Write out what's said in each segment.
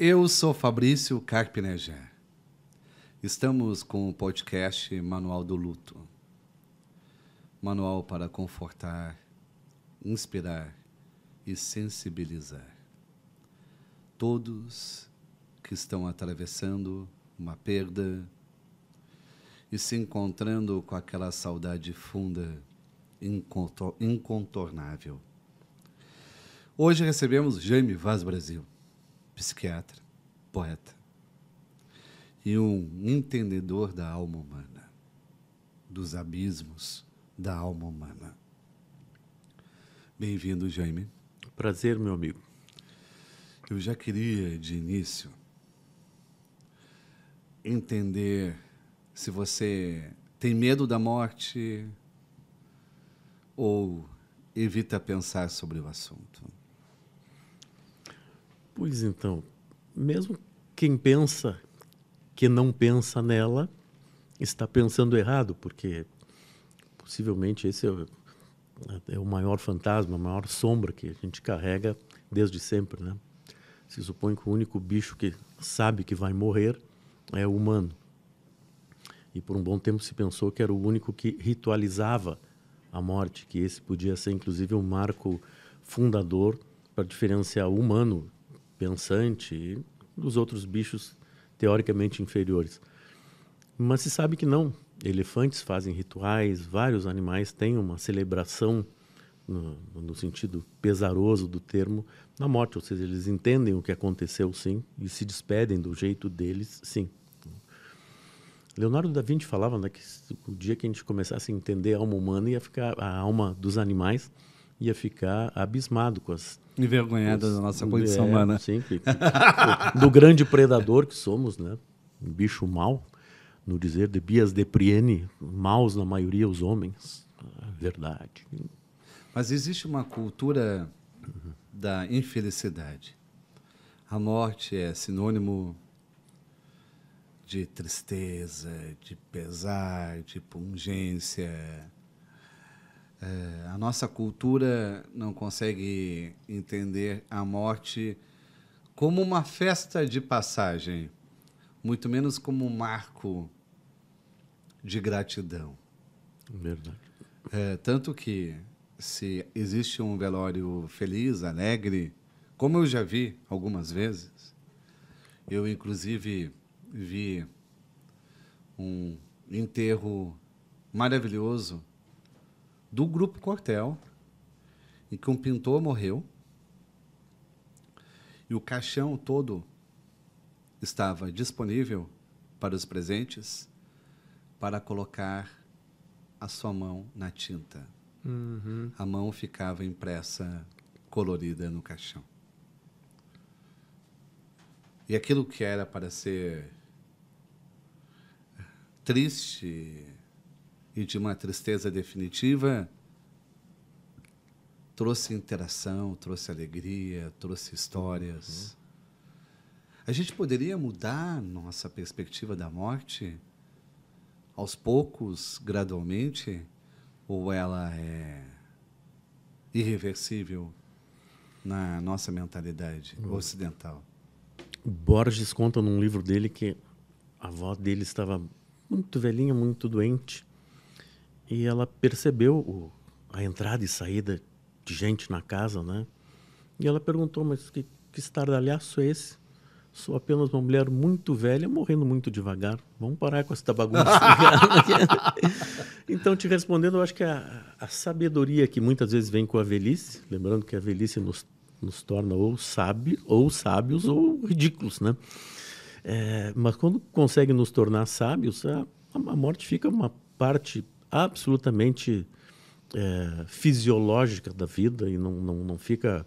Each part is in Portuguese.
Eu sou Fabrício Carpineger. Estamos com o podcast Manual do Luto. Manual para confortar, inspirar e sensibilizar todos que estão atravessando uma perda e se encontrando com aquela saudade funda, incontornável. Hoje recebemos Jaime Vaz Brasil psiquiatra, poeta e um entendedor da alma humana, dos abismos da alma humana. Bem-vindo, Jaime. Prazer, meu amigo. Eu já queria, de início, entender se você tem medo da morte ou evita pensar sobre o assunto. Pois então, mesmo quem pensa que não pensa nela está pensando errado, porque possivelmente esse é o, é o maior fantasma, a maior sombra que a gente carrega desde sempre, né? Se supõe que o único bicho que sabe que vai morrer é o humano. E por um bom tempo se pensou que era o único que ritualizava a morte, que esse podia ser inclusive um marco fundador para diferenciar o humano pensante e dos outros bichos teoricamente inferiores. Mas se sabe que não. Elefantes fazem rituais, vários animais têm uma celebração, no, no, sentido pesaroso do termo, na morte. Ou seja, eles entendem o que aconteceu, sim, e se despedem do jeito deles, sim. Leonardo da Vinci falava né, que o dia que a gente começasse a entender a alma humana ia ficar a alma dos animais ia ficar abismado com as. Envergonhada da nossa condição é, humana. Sim, do grande predador que somos, né? Um bicho mau, no dizer de Bias de Priene, maus na maioria os homens. É verdade. Mas existe uma cultura uhum. da infelicidade. A morte é sinônimo de tristeza, de pesar, de pungência é, a nossa cultura não consegue entender a morte como uma festa de passagem, muito menos como um marco de gratidão. Verdade. É, tanto que, se existe um velório feliz, alegre, como eu já vi algumas vezes, eu, inclusive, vi um enterro maravilhoso do Grupo Cortel, em que um pintor morreu e o caixão todo estava disponível para os presentes para colocar a sua mão na tinta. Uhum. A mão ficava impressa, colorida no caixão. E aquilo que era para ser triste, e de uma tristeza definitiva, trouxe interação, trouxe alegria, trouxe histórias. Uhum. A gente poderia mudar nossa perspectiva da morte aos poucos, gradualmente, ou ela é irreversível na nossa mentalidade uhum. ocidental? Borges conta num livro dele que a avó dele estava muito velhinha, muito doente, e ela percebeu o, a entrada e saída de gente na casa, né? E ela perguntou, mas que, que estardalhaço é esse? Sou apenas uma mulher muito velha, morrendo muito devagar. Vamos parar com essa bagunça. então, te respondendo, eu acho que a, a, sabedoria que muitas vezes vem com a velhice, lembrando que a velhice nos, nos torna ou, ou sábios ou ridículos, né? É, mas quando consegue nos tornar sábios, a, a morte fica uma parte absolutamente é, fisiológica da vida e não, não, não fica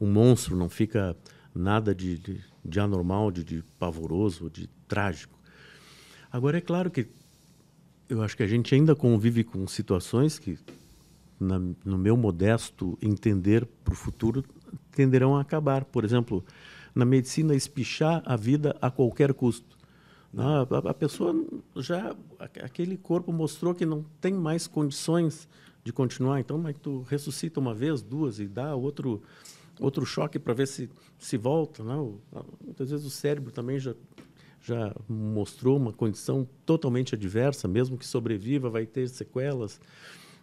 um monstro, não fica nada de, de, de anormal, de, de pavoroso, de trágico. Agora, é claro que eu acho que a gente ainda convive com situações que, na, no meu modesto entender para o futuro, tenderão a acabar. Por exemplo, na medicina, espichar a vida a qualquer custo. Né? a, a pessoa já aquele corpo mostrou que não tem mais condições de continuar. Então, mas tu ressuscita uma vez, duas e dá outro outro choque para ver se se volta, não? Né? Muitas vezes o cérebro também já já mostrou uma condição totalmente adversa, mesmo que sobreviva, vai ter sequelas.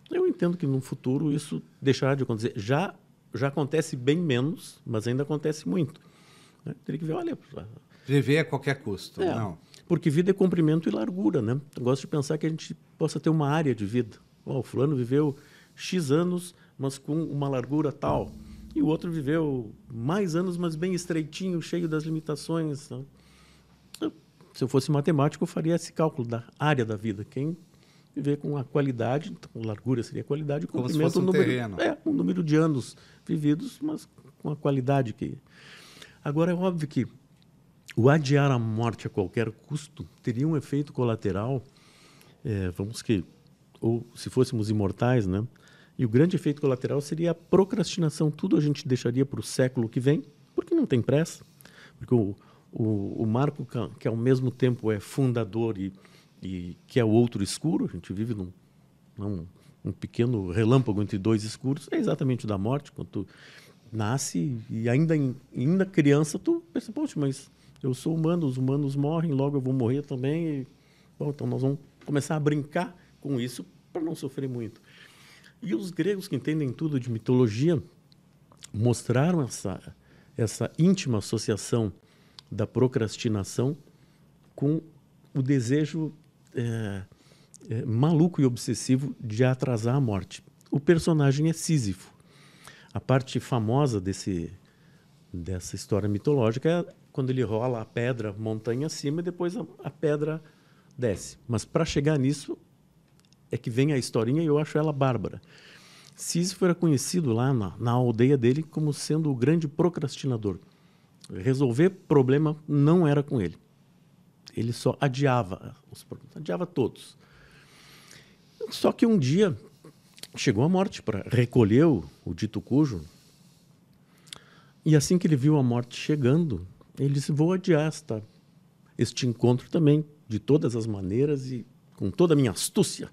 Eu entendo que no futuro isso deixará de acontecer. Já já acontece bem menos, mas ainda acontece muito. Né? Teria que ver, olha. viver a qualquer custo, é, não. Porque vida é comprimento e largura, né? Eu gosto de pensar que a gente possa ter uma área de vida. Oh, o fulano viveu X anos, mas com uma largura tal. E o outro viveu mais anos, mas bem estreitinho, cheio das limitações. Né? Se eu fosse matemático, eu faria esse cálculo da área da vida. Quem viver com a qualidade, então, largura seria qualidade, como se fosse um número, terreno. É, um número de anos vividos, mas com a qualidade que... Agora, é óbvio que o adiar a morte a qualquer custo teria um efeito colateral, é, vamos que, ou se fôssemos imortais, né? E o grande efeito colateral seria a procrastinação. Tudo a gente deixaria para o século que vem, porque não tem pressa. Porque o, o, o Marco, que ao mesmo tempo é fundador e, e que é o outro escuro, a gente vive num, num um pequeno relâmpago entre dois escuros, é exatamente o da morte. Quando tu nasce e ainda, ainda criança, tu pensa, poxa, mas eu sou humano, os humanos morrem, logo eu vou morrer também. E, bom, então nós vamos começar a brincar com isso para não sofrer muito. E os gregos que entendem tudo de mitologia mostraram essa, essa íntima associação da procrastinação com o desejo é, é, maluco e obsessivo de atrasar a morte. O personagem é Sísifo. A parte famosa desse, dessa história mitológica é quando ele rola a pedra montanha acima e depois a, a pedra desce. Mas para chegar nisso é que vem a historinha e eu acho ela bárbara. Sísifo era conhecido lá na, na aldeia dele como sendo o grande procrastinador. Resolver problema não era com ele. Ele só adiava os problemas, adiava todos. Só que um dia chegou a morte para recolheu o dito cujo. E assim que ele viu a morte chegando, eles "Vou adiar esta, este encontro também, de todas as maneiras e com toda a minha astúcia.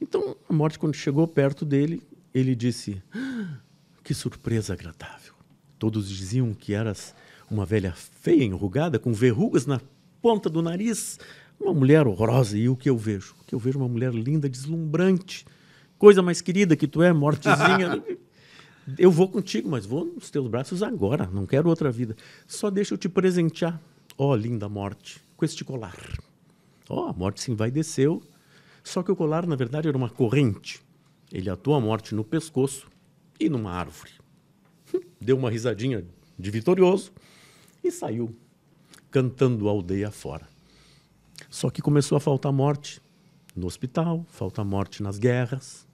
Então, a morte, quando chegou perto dele, ele disse: ah, Que surpresa agradável. Todos diziam que eras uma velha feia, enrugada, com verrugas na ponta do nariz, uma mulher horrorosa. E o que eu vejo? O que eu vejo é uma mulher linda, deslumbrante. Coisa mais querida que tu é, mortezinha. Eu vou contigo, mas vou nos teus braços agora, não quero outra vida. Só deixa eu te presentear, ó oh, linda morte, com este colar. Ó, oh, a morte se envaideceu, só que o colar, na verdade, era uma corrente. Ele atuou a morte no pescoço e numa árvore. Deu uma risadinha de vitorioso e saiu, cantando a aldeia fora. Só que começou a faltar morte no hospital, falta morte nas guerras,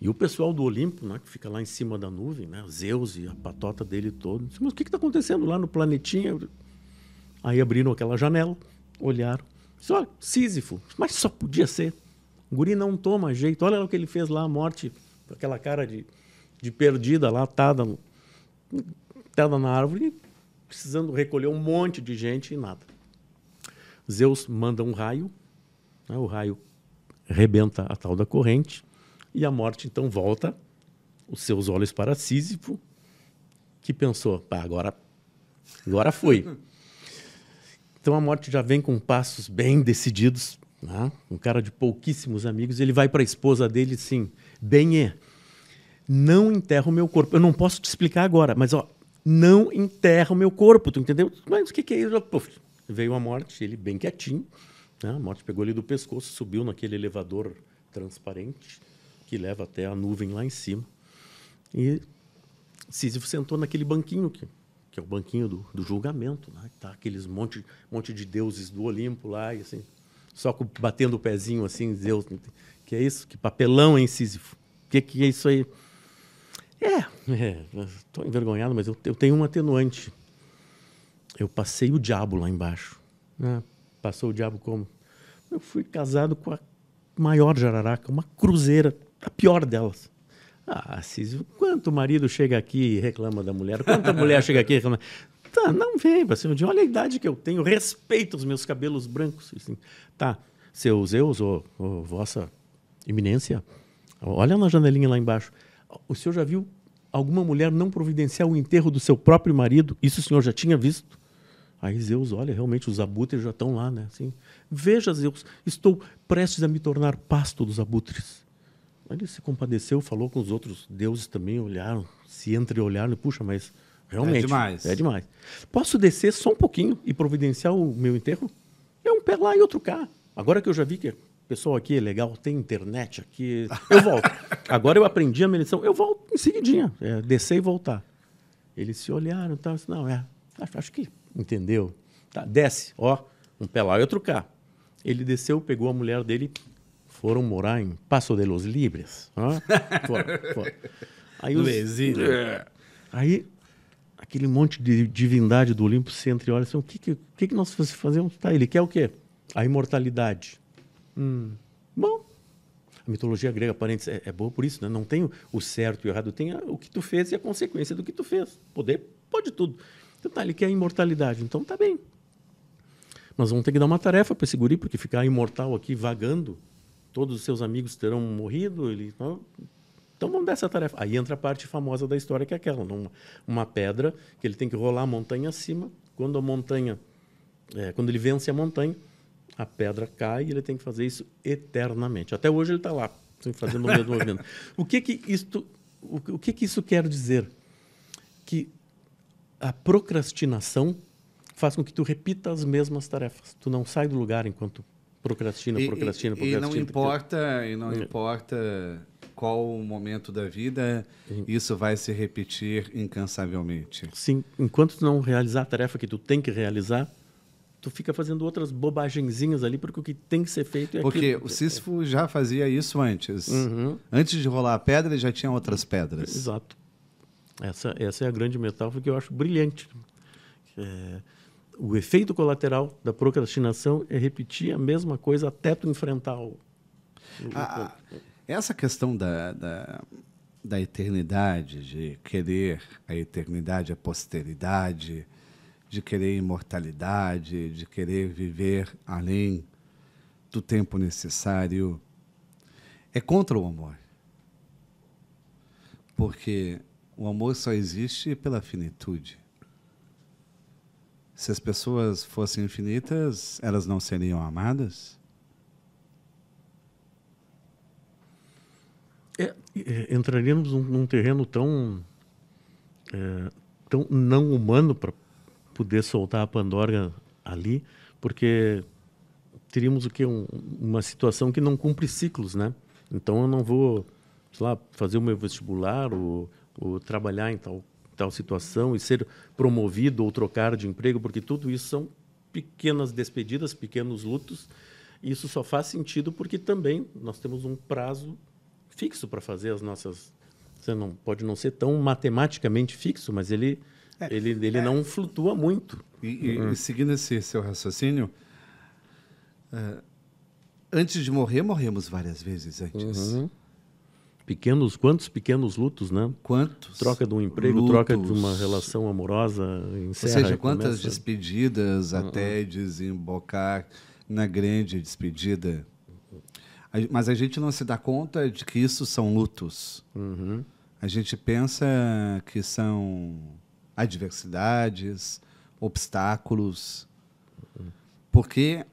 e o pessoal do Olimpo, né, que fica lá em cima da nuvem, né, Zeus e a patota dele todo, disse, mas o que está acontecendo lá no planetinha? Aí abriram aquela janela, olharam, disse, olha, Sísifo, mas só podia ser. O guri não toma jeito, olha o que ele fez lá, a morte, aquela cara de, de perdida lá, atada, atada na árvore, precisando recolher um monte de gente e nada. Zeus manda um raio, né, o raio rebenta a tal da corrente, e a morte então volta os seus olhos para Sísifo, que pensou: pá, agora, agora foi. então a morte já vem com passos bem decididos, né? um cara de pouquíssimos amigos. Ele vai para a esposa dele assim: é não enterra o meu corpo. Eu não posso te explicar agora, mas ó, não enterra o meu corpo, tu entendeu? Mas o que, que é isso? Puf, veio a morte, ele bem quietinho. Né? A morte pegou ele do pescoço, subiu naquele elevador transparente que leva até a nuvem lá em cima. E Sísifo sentou naquele banquinho que, que é o banquinho do, do julgamento, né? tá aqueles monte, monte de deuses do Olimpo lá e assim, só batendo o pezinho assim, Zeus que é isso? Que papelão, hein, Sísifo? Que que é isso aí? É, estou é, envergonhado, mas eu, eu, tenho um atenuante. Eu passei o diabo lá embaixo. Né? Passou o diabo como? Eu fui casado com a maior jararaca, uma cruzeira a pior delas. Ah, Cis, quanto marido chega aqui e reclama da mulher? Quanta mulher chega aqui e reclama? Tá, não vem para de olha a idade que eu tenho, respeito os meus cabelos brancos. Assim, tá, seus Zeus ou, vossa eminência, olha na janelinha lá embaixo. O senhor já viu alguma mulher não providenciar o enterro do seu próprio marido? Isso o senhor já tinha visto? Aí Zeus, olha, realmente os abutres já estão lá, né? Assim, Veja, Zeus, estou prestes a me tornar pasto dos abutres. Ele se compadeceu, falou com os outros deuses também, olharam, se entreolharam, puxa, mas realmente. É demais. É demais. Posso descer só um pouquinho e providenciar o meu enterro? É um pé lá e outro cá. Agora que eu já vi que pessoal aqui é legal, tem internet aqui, eu volto. Agora eu aprendi a minha lição, eu volto em seguidinha, é, descer e voltar. Eles se olharam e tal, assim, não, é, acho, acho, que entendeu. Tá, desce, ó, um pé lá e outro cá. Ele desceu, pegou a mulher dele foram morar em Passo de los Libres. Fora, né? fora. Aí os, é. Aí aquele monte de divindade do Olimpo se entreolha assim, o que, que, que, que nós fazemos? Tá, ele quer o quê? A imortalidade. Hum. Bom, a mitologia grega, parênteses, é, é boa por isso, né? não tem o certo e o errado, tem a, o que tu fez e a consequência do que tu fez. Poder pode tudo. Então tá, ele quer a imortalidade, então tá bem. Mas vamos ter que dar uma tarefa para esse guri, porque ficar imortal aqui vagando todos os seus amigos terão morrido, ele então, então vamos dar essa tarefa. Aí entra a parte famosa da história, que é aquela: uma, uma pedra que ele tem que rolar a montanha acima. Quando a montanha. É, quando ele vence a montanha, a pedra cai e ele tem que fazer isso eternamente. Até hoje ele está lá, fazendo o mesmo movimento. O que que, isto, o, o que que isso quer dizer? Que a procrastinação faz com que tu repita as mesmas tarefas. Tu não sai do lugar enquanto Procrastina, procrastina, e, procrastina. E não importa, e não é. importa qual o momento da vida, Sim. isso vai se repetir incansavelmente. Sim, enquanto tu não realizar a tarefa que tu tem que realizar, tu fica fazendo outras bobagenzinhas ali, porque o que tem que ser feito é Porque aquilo. o Sísifo já fazia isso antes. Uhum. Antes de rolar a pedra, ele já tinha outras pedras. Exato. Essa, essa é a grande metáfora que eu acho brilhante. É o efeito colateral da procrastinação é repetir a mesma coisa até tu enfrentar o. Ah, essa questão da, da, da, eternidade, de querer a eternidade, a posteridade, de querer imortalidade, de querer viver além do tempo necessário, é contra o amor. Porque o amor só existe pela finitude. Se as pessoas fossem infinitas, elas não seriam amadas? É, é, entraríamos num, num, terreno tão, é, tão não humano para poder soltar a Pandora ali, porque teríamos o que um, uma situação que não cumpre ciclos, né? Então eu não vou, sei lá, fazer o meu vestibular ou, ou trabalhar em tal tal situação e ser promovido ou trocar de emprego, porque tudo isso são pequenas despedidas, pequenos lutos. Isso só faz sentido porque também nós temos um prazo fixo para fazer as nossas. Você não pode não ser tão matematicamente fixo, mas ele é, ele, ele é. não flutua muito. E, e, uhum. e, seguindo esse seu raciocínio, uh, antes de morrer morremos várias vezes antes. Uhum pequenos, quantos pequenos lutos, né? Quantos? Troca de um emprego, lutos. troca de uma relação amorosa, encerra, Ou seja, quantas começa... despedidas ah, até ah. desembocar na grande despedida. Mas a gente não se dá conta de que isso são lutos. Uhum. A gente pensa que são adversidades, obstáculos, porque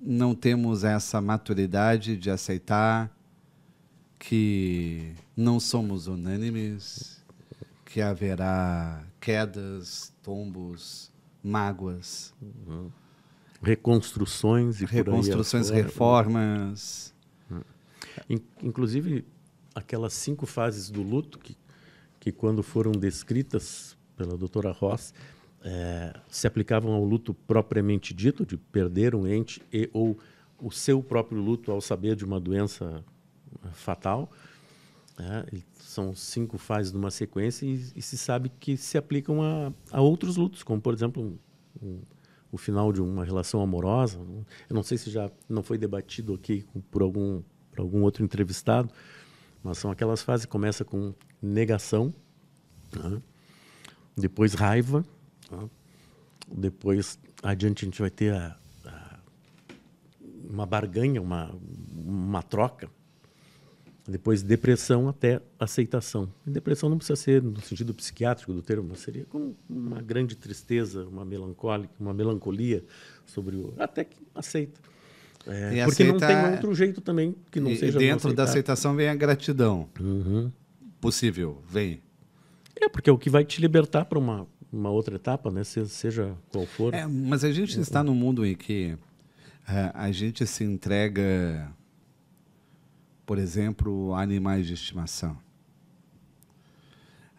não temos essa maturidade de aceitar que não somos unânimes, que haverá quedas, tombos, mágoas. Uhum. Reconstruções e Reconstruções, reformas. Hum. Inclusive, aquelas cinco fases do luto que, que quando foram descritas pela doutora Ross, é, se aplicavam ao luto propriamente dito, de perder um ente e ou o seu próprio luto ao saber de uma doença fatal. Né? São cinco fases numa sequência e, e, se sabe que se aplicam a, a outros lutos, como, por exemplo, um, um, o final de uma relação amorosa. Eu não sei se já não foi debatido aqui por algum, por algum outro entrevistado, mas são aquelas fases que começa com negação, né? depois raiva, né? depois adiante a gente vai ter a, a, uma barganha, uma, uma troca, depois depressão até aceitação. E depressão não precisa ser no sentido psiquiátrico do termo, seria como uma grande tristeza, uma melancólica, uma melancolia sobre o até que aceita. É, porque aceita... não tem outro jeito também que não e, seja. E dentro da aceitação vem a gratidão. Uhum. Possível, vem. É porque é o que vai te libertar para uma uma outra etapa, né? Se, seja qual for. É, mas a gente é. está num mundo em que uh, a gente se entrega por exemplo, animais de estimação.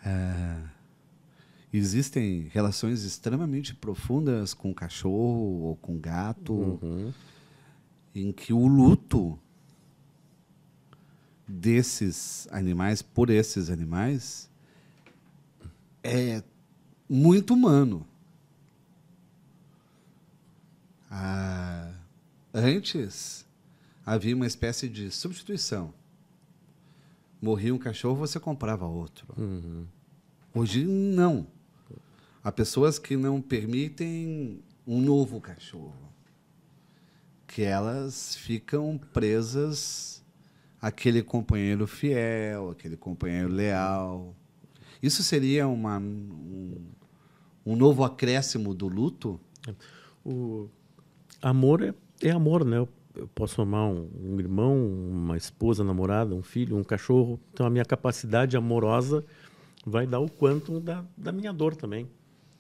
É, existem relações extremamente profundas com cachorro ou com gato, uhum. em que o luto desses animais, por esses animais, é muito humano. Ah, antes, havia uma espécie de substituição. Morria um cachorro, você comprava outro. Uhum. Hoje, não. Há pessoas que não permitem um novo cachorro. Que elas ficam presas àquele companheiro fiel, aquele companheiro leal. Isso seria uma, um, um novo acréscimo do luto? O amor é, é amor, né? eu posso amar um, um, irmão, uma esposa, namorada, um filho, um cachorro. Então a minha capacidade amorosa vai dar o quanto da, da minha dor também.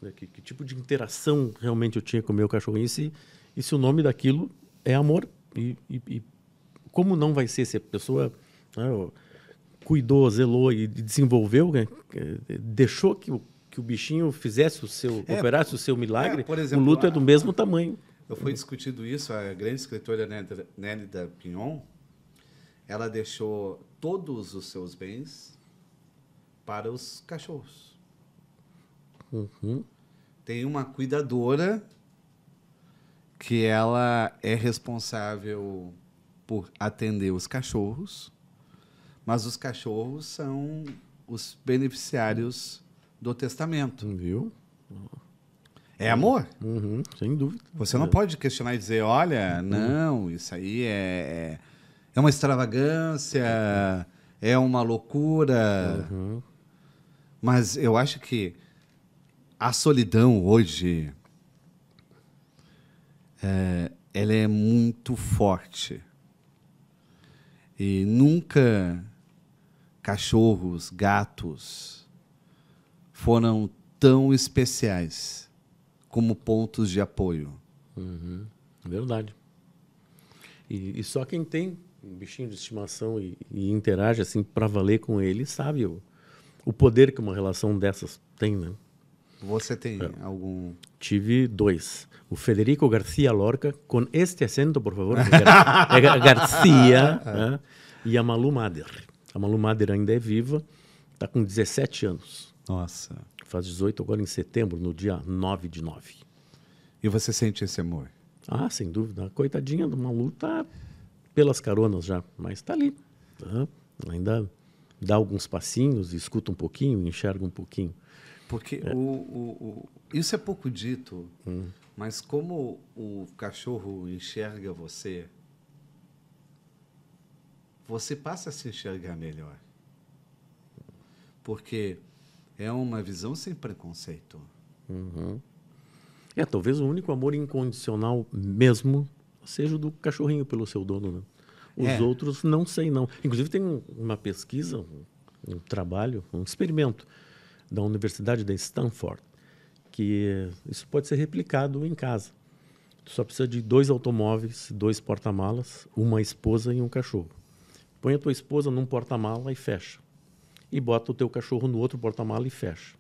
Né? Que, que, tipo de interação realmente eu tinha com o meu cachorro? E se, e se o nome daquilo é amor? E, e, e como não vai ser se a pessoa né, cuidou, zelou e desenvolveu, né, deixou que o que o bichinho fizesse o seu, é, operasse o seu milagre, é, exemplo, o luto é do mesmo tamanho. Eu fui discutido isso, a grande escritora Nélida Pignon, ela deixou todos os seus bens para os cachorros. Uhum. Tem uma cuidadora que ela é responsável por atender os cachorros, mas os cachorros são os beneficiários do testamento. Viu? Uhum. É amor. Uhum, sem dúvida. Você não pode questionar e dizer, olha, não, isso aí é, é, é uma extravagância, é uma loucura. Uhum. Mas eu acho que a solidão hoje é, ela é muito forte. E nunca cachorros, gatos foram tão especiais como pontos de apoio. Uhum. Verdade. E, e, só quem tem um bichinho de estimação e, e interage assim para valer com ele sabe o, o poder que uma relação dessas tem, né? Você tem é. algum? Tive dois. O Federico Garcia Lorca, com este acento, por favor, é, é Garcia, é. né? e a Malu Mader. A Malu Mader ainda é viva, está com 17 anos. Nossa faz 18 agora em setembro, no dia 9 de 9. E você sente esse amor? Ah, sem dúvida. coitadinha uma luta pelas caronas já, mas está ali. Tá? Ainda dá alguns passinhos, escuta um pouquinho, enxerga um pouquinho. Porque é. o, o, o, isso é pouco dito, hum. mas como o cachorro enxerga você, você passa a se enxergar melhor. Porque é uma visão sem preconceito. Uhum. É, talvez o único amor incondicional mesmo seja o do cachorrinho pelo seu dono, né? Os é. outros não sei não. Inclusive tem uma pesquisa, um trabalho, um experimento da Universidade de Stanford que isso pode ser replicado em casa. Tu só precisa de dois automóveis, dois porta-malas, uma esposa e um cachorro. Põe a tua esposa num porta-mala e fecha e bota o teu cachorro no outro porta-mala e fecha.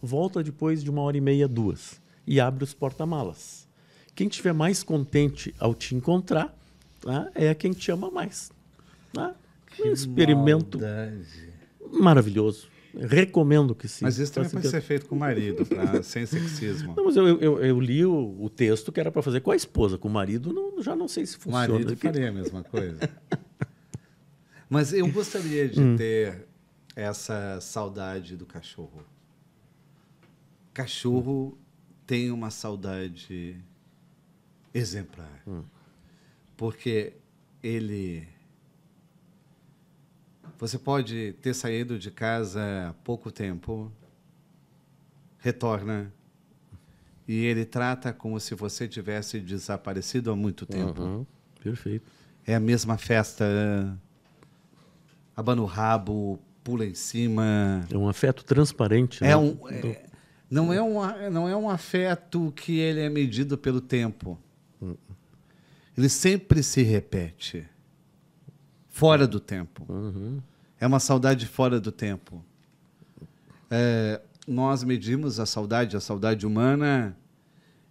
Volta depois de uma hora e meia, duas, e abre os porta-malas. Quem estiver mais contente ao te encontrar tá, é quem te ama mais. Tá? Um experimento maldade. maravilhoso. Recomendo que sim. Mas isso tá também pode ser feito com o marido, pra, sem sexismo. Não, mas eu, eu, eu li o, o, texto que era para fazer com a esposa, com o marido, não, já não sei se funciona. O marido faria a mesma coisa. mas eu gostaria de hum. ter essa saudade do cachorro. Cachorro hum. tem uma saudade exemplar. Hum. Porque ele. Você pode ter saído de casa há pouco tempo, retorna, e ele trata como se você tivesse desaparecido há muito tempo. Uhum. Perfeito. É a mesma festa, abana o rabo, pula em cima. É um afeto transparente, né? é né? Um, é, não, é um, não é um afeto que ele é medido pelo tempo. Hum. Ele sempre se repete. Fora do tempo. Uhum. É uma saudade fora do tempo. É, nós medimos a saudade, a saudade humana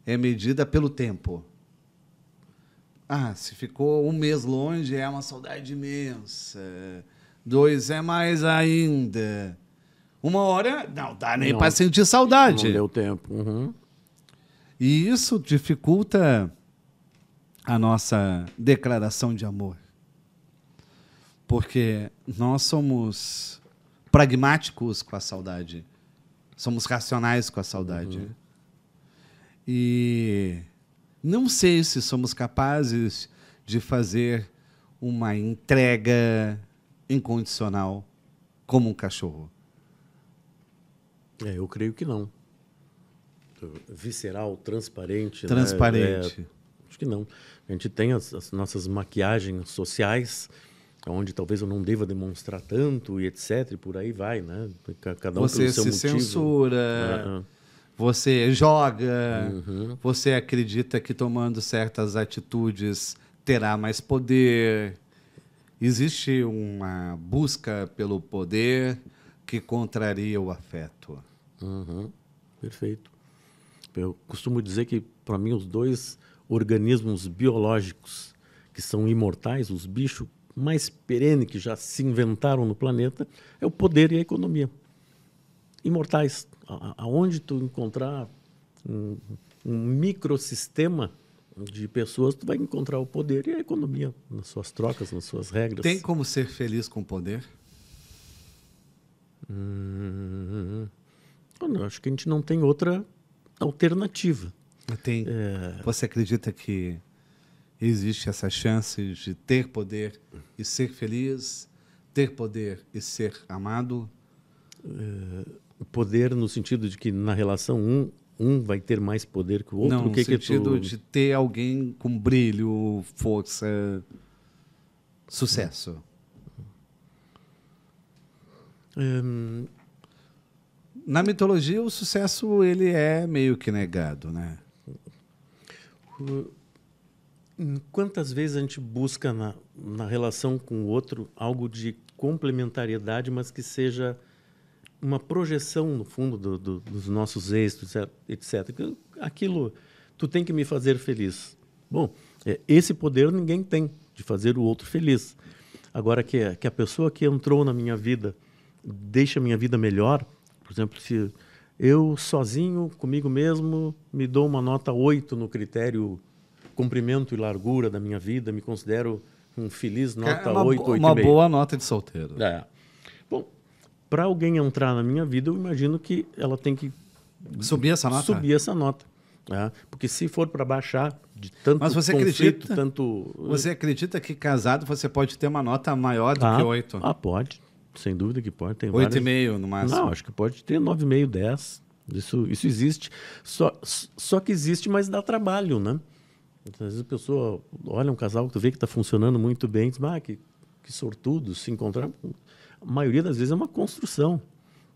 é medida pelo tempo. Ah, se ficou um mês longe, é uma saudade imensa. Dois é mais ainda. Uma hora, não dá nem para sentir saudade. Não deu tempo. Uhum. E isso dificulta a nossa declaração de amor. Porque nós somos pragmáticos com a saudade. Somos racionais com a saudade. Uhum. E não sei se somos capazes de fazer uma entrega incondicional como um cachorro? É, eu creio que não. Visceral, transparente. Né? Transparente. Né? É, acho que não. A gente tem as, as, nossas maquiagens sociais, onde talvez eu não deva demonstrar tanto e etc. E por aí vai, né? Cada um Você se motivo. censura. É, é. você joga, uhum. você acredita que tomando certas atitudes terá mais poder existe uma busca pelo poder que contraria o afeto. Uhum. Perfeito. Eu costumo dizer que, para mim, os dois organismos biológicos que são imortais, os bichos mais perene que já se inventaram no planeta, é o poder e a economia. Imortais. A, aonde tu encontrar um, um microsistema de pessoas, tu vai encontrar o poder e a economia nas suas trocas, nas suas regras. Tem como ser feliz com o poder? Hum, não, acho que a gente não tem outra alternativa. Tem. É... Você acredita que existe essa chance de ter poder e ser feliz, ter poder e ser amado? É, poder no sentido de que na relação um um vai ter mais poder que o outro? Não, o que no que sentido tu... de ter alguém com brilho, força, sucesso. Hum. Na mitologia, o sucesso ele é meio que negado, né? Hum, quantas vezes a gente busca na, na relação com o outro algo de complementariedade, mas que seja uma projeção no fundo do, do, dos nossos êxitos, etc. Aquilo, tu tem que me fazer feliz. Bom, é, esse poder ninguém tem de fazer o outro feliz. Agora que, que a pessoa que entrou na minha vida deixa a minha vida melhor, por exemplo, se eu sozinho, comigo mesmo, me dou uma nota 8 no critério comprimento e largura da minha vida, me considero um feliz nota é uma, 8, 8 Uma boa nota de solteiro. É para alguém entrar na minha vida, eu imagino que ela tem que subir essa nota. Subir essa nota. Né? Porque se for para baixar de tanto Mas você conflito, acredita, tanto. Você acredita que casado você pode ter uma nota maior do ah, que oito? Ah, pode. Sem dúvida que pode. Tem oito várias... e meio no máximo. Não, acho que pode ter nove e meio, dez. Isso, isso existe. Só, só que existe, mas dá trabalho, né? Às vezes a pessoa olha um casal que tu vê que está funcionando muito bem, diz, ah, que, que sortudo se encontrar a maioria das vezes é uma construção.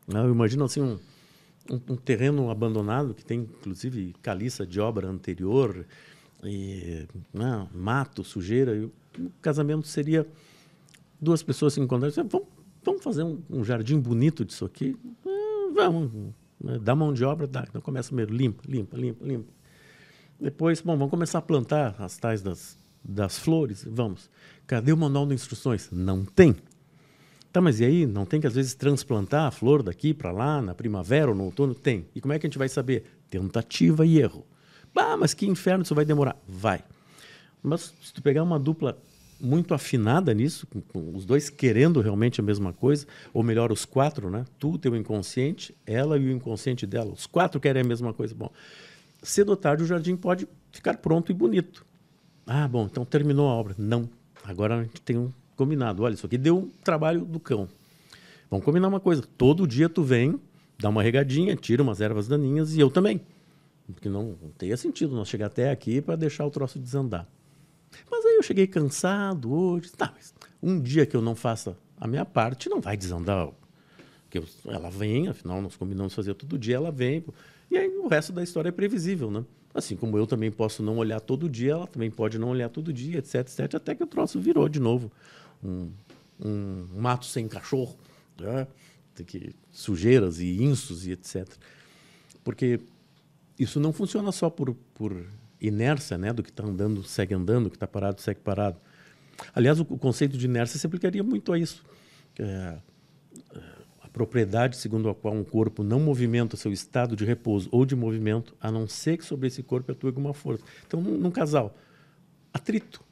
Né? Eu imagino assim um, um, um, terreno abandonado que tem inclusive caliça de obra anterior, e, né, mato, sujeira. E o casamento seria duas pessoas se encontrando, vamos, vamos fazer um, um, jardim bonito disso aqui, hum, vamos. Né? Dá mão de obra, dá. Então começa primeiro, limpa, limpa, limpa, limpa. Depois, bom, vamos começar a plantar as tais das, das flores. Vamos. Cadê o manual de instruções? Não tem. Tá, mas e aí? Não tem que às vezes transplantar a flor daqui para lá, na primavera ou no outono? Tem. E como é que a gente vai saber? Tentativa e erro. Ah, mas que inferno isso vai demorar. Vai. Mas se tu pegar uma dupla muito afinada nisso, com, com os dois querendo realmente a mesma coisa, ou melhor, os quatro, né? Tu, teu inconsciente, ela e o inconsciente dela. Os quatro querem a mesma coisa. Bom, cedo ou tarde o jardim pode ficar pronto e bonito. Ah, bom, então terminou a obra. Não. Agora a gente tem um combinado, olha, isso aqui deu um trabalho do cão. Vamos combinar uma coisa, todo dia tu vem, dá uma regadinha, tira umas ervas daninhas e eu também. Porque não, não teria sentido nós chegar até aqui para deixar o troço desandar. Mas aí eu cheguei cansado hoje. Tá, mas um dia que eu não faça a minha parte, não vai desandar. Porque ela vem, afinal nós combinamos fazer todo dia, ela vem. E aí o resto da história é previsível, né? Assim como eu também posso não olhar todo dia, ela também pode não olhar todo dia, etc, etc, até que o troço virou de novo um, um mato sem cachorro, né? que sujeiras e insos e etc. Porque isso não funciona só por, por inércia, né? Do que está andando segue andando, que está parado segue parado. Aliás, o, o, conceito de inércia se aplicaria muito a isso. É, é, a propriedade segundo a qual um corpo não movimenta seu estado de repouso ou de movimento, a não ser que sobre esse corpo atue alguma força. Então, num, num casal, atrito.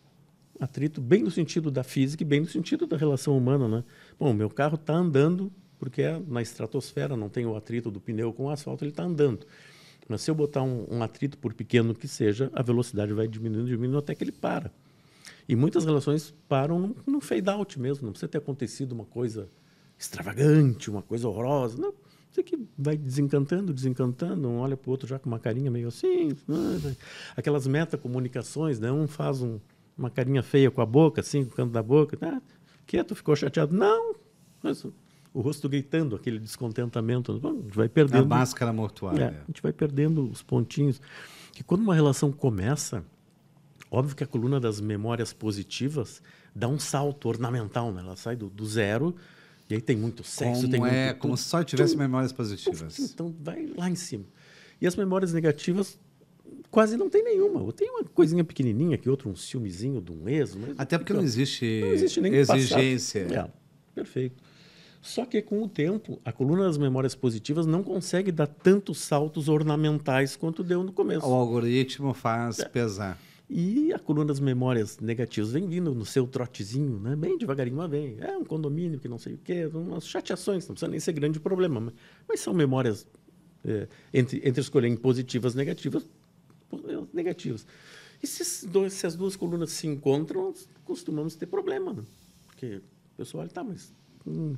Atrito bem no sentido da física e bem no sentido da relação humana, né? Bom, meu carro está andando porque é na estratosfera, não tem o atrito do pneu com o asfalto, ele está andando. Mas se eu botar um, um, atrito, por pequeno que seja, a velocidade vai diminuindo, diminuindo até que ele para. E muitas relações param num fade-out mesmo, não precisa ter acontecido uma coisa extravagante, uma coisa horrorosa, não. Você que vai desencantando, desencantando, um olha para o outro já com uma carinha meio assim. Né? Aquelas metacomunicações, né? Um faz um, uma carinha feia com a boca, assim, com o canto da boca. Ah, quieto, ficou chateado. Não! Mas o rosto gritando, aquele descontentamento. Bom, a gente vai perdendo. A máscara mortuária. É, é, a gente vai perdendo os pontinhos. Que quando uma relação começa, óbvio que a coluna das memórias positivas dá um salto ornamental, né? Ela sai do, do zero. E aí tem muito sexo, como tem é, muito, Como se só tivesse tum, memórias positivas. então vai lá em cima. E as memórias negativas quase não tem nenhuma. Ou tem uma coisinha pequenininha que outro, um ciúmezinho de um ex. Até porque não existe, não existe nem exigência. É, perfeito. Só que com o tempo, a coluna das memórias positivas não consegue dar tantos saltos ornamentais quanto deu no começo. O algoritmo faz é. pesar. E a coluna das memórias negativas vem vindo no seu trotezinho, né? bem devagarinho, mas vem. É um condomínio que não sei o quê, umas chateações, não precisa nem ser grande problema. Mas, mas são memórias, é, entre, entre escolher positivas e negativas, negativos. E se, as duas colunas se encontram, costumamos ter problema. Né? Porque o pessoal está mas. Hum,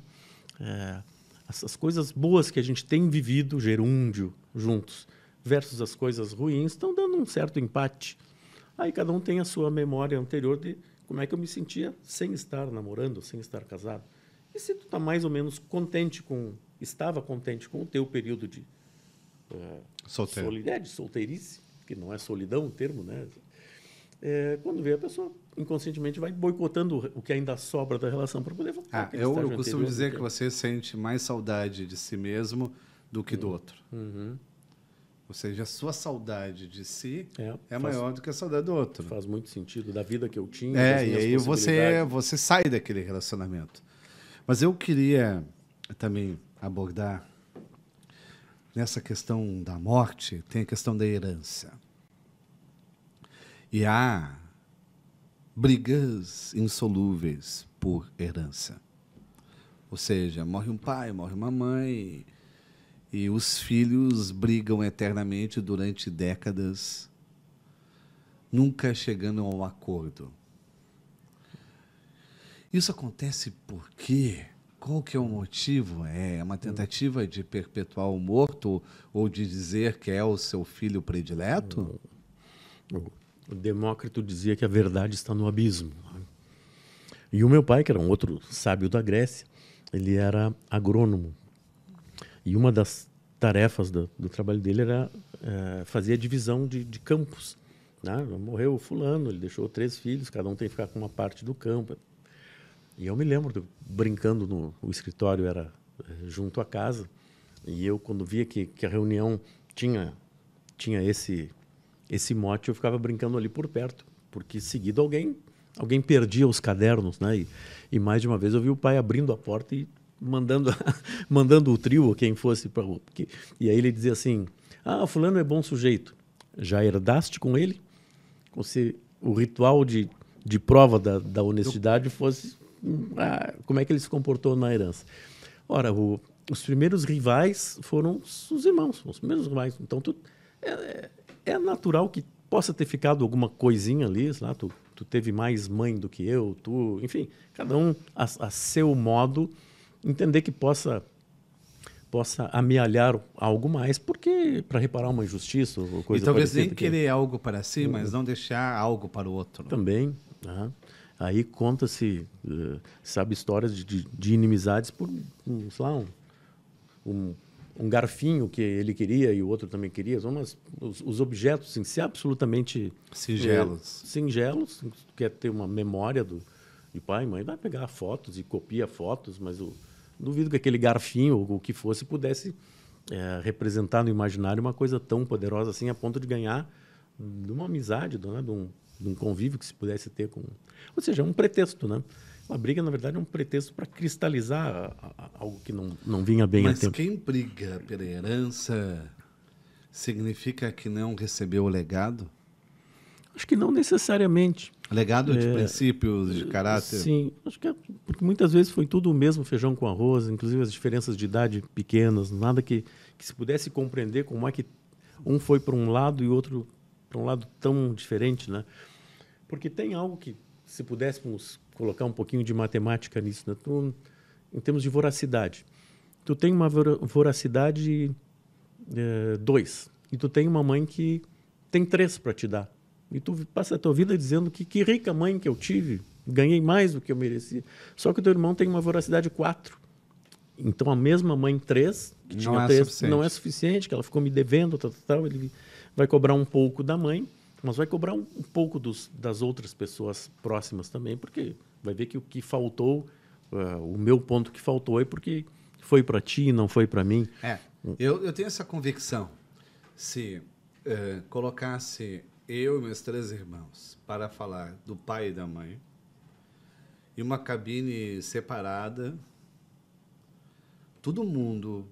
é, essas coisas boas que a gente tem vivido, gerúndio, juntos, versus as coisas ruins, estão dando um certo empate. Aí cada um tem a sua memória anterior de como é que eu me sentia sem estar namorando, sem estar casado. E se tu está mais ou menos contente com, estava contente com o teu período de é, solidez, solteirice, que não é solidão o termo, né? É, quando vê a pessoa inconscientemente vai boicotando o que ainda sobra da relação para poder voltar. Ah, eu, eu costumo dizer que é. você sente mais saudade de si mesmo do que uhum. do outro. Uhum. Ou seja, a sua saudade de si é, é faz, maior do que a saudade do outro. Faz muito sentido, da vida que eu tinha. É, e aí você, você sai daquele relacionamento. Mas eu queria também abordar nessa questão da morte, tem a questão da herança. E há brigas insolúveis por herança. Ou seja, morre um pai, morre uma mãe, e os filhos brigam eternamente durante décadas, nunca chegando a um acordo. Isso acontece porque qual que é o motivo? É uma hum. tentativa de perpetuar o morto ou de dizer que é o seu filho predileto? Hum. O Demócrito dizia que a verdade está no abismo. Né? E o meu pai, que era um outro sábio da Grécia, ele era agrônomo. E uma das tarefas do, do trabalho dele era é, fazer a divisão de, de campos. Né? Morreu fulano, ele deixou três filhos, cada um tem que ficar com uma parte do campo. E eu me lembro de, brincando no o escritório era eh, junto à casa e eu quando via que, que a reunião tinha tinha esse esse mote eu ficava brincando ali por perto porque seguido alguém alguém perdia os cadernos né e, e mais de uma vez eu vi o pai abrindo a porta e mandando mandando o trio quem fosse para porque e aí ele dizia assim ah fulano é bom sujeito já herdaste com ele Como se o ritual de, de prova da, da honestidade fosse como é que ele se comportou na herança. Ora, o, os primeiros rivais foram os irmãos, os primeiros rivais. Então, tu, é, é, é natural que possa ter ficado alguma coisinha ali, lá, tu, tu teve mais mãe do que eu, tu, enfim, cada um a, a seu modo entender que possa possa amealhar algo mais, porque para reparar uma injustiça ou coisa E talvez nem que... querer algo para si, mas não deixar algo para o outro. Né? Também. Aí conta-se, eh, sabe, histórias de, de, de inimizades por, um, sei lá, um, um, um, garfinho que ele queria e o outro também queria. São umas, os, os, objetos em assim, si absolutamente... Singelos. Eh, é, singelos, quer ter uma memória do, de pai e mãe, vai pegar fotos e copia fotos, mas duvido que aquele garfinho ou o que fosse pudesse é, representar no imaginário uma coisa tão poderosa assim a ponto de ganhar de uma amizade, né, de um de um convívio que se pudesse ter com. Ou seja, é um pretexto, né? Uma briga, na verdade, é um pretexto para cristalizar a, a, algo que não, não vinha bem Mas a tempo. Mas quem briga pela herança significa que não recebeu o legado? Acho que não necessariamente. Legado de é, princípios, de caráter? Sim, acho que é, porque muitas vezes foi tudo o mesmo feijão com arroz, inclusive as diferenças de idade pequenas, nada que, que se pudesse compreender como é que um foi para um lado e o outro um lado tão diferente, né? Porque tem algo que, se pudéssemos colocar um pouquinho de matemática nisso, né? Tu, em termos de voracidade, tu tem uma voracidade 2 eh, e tu tem uma mãe que tem três para te dar. E tu passa a tua vida dizendo que que rica mãe que eu tive, ganhei mais do que eu merecia. Só que o teu irmão tem uma voracidade 4. Então a mesma mãe 3, que não tinha 3, é não é suficiente, que ela ficou me devendo, tal, tal, tal ele vai cobrar um pouco da mãe, mas vai cobrar um, um pouco dos, das outras pessoas próximas também, porque vai ver que o que faltou, uh, o meu ponto que faltou é porque foi para ti, não foi para mim. É, hum. eu, eu tenho essa convicção. Se uh, colocasse eu e meus três irmãos para falar do pai e da mãe, e uma cabine separada, todo mundo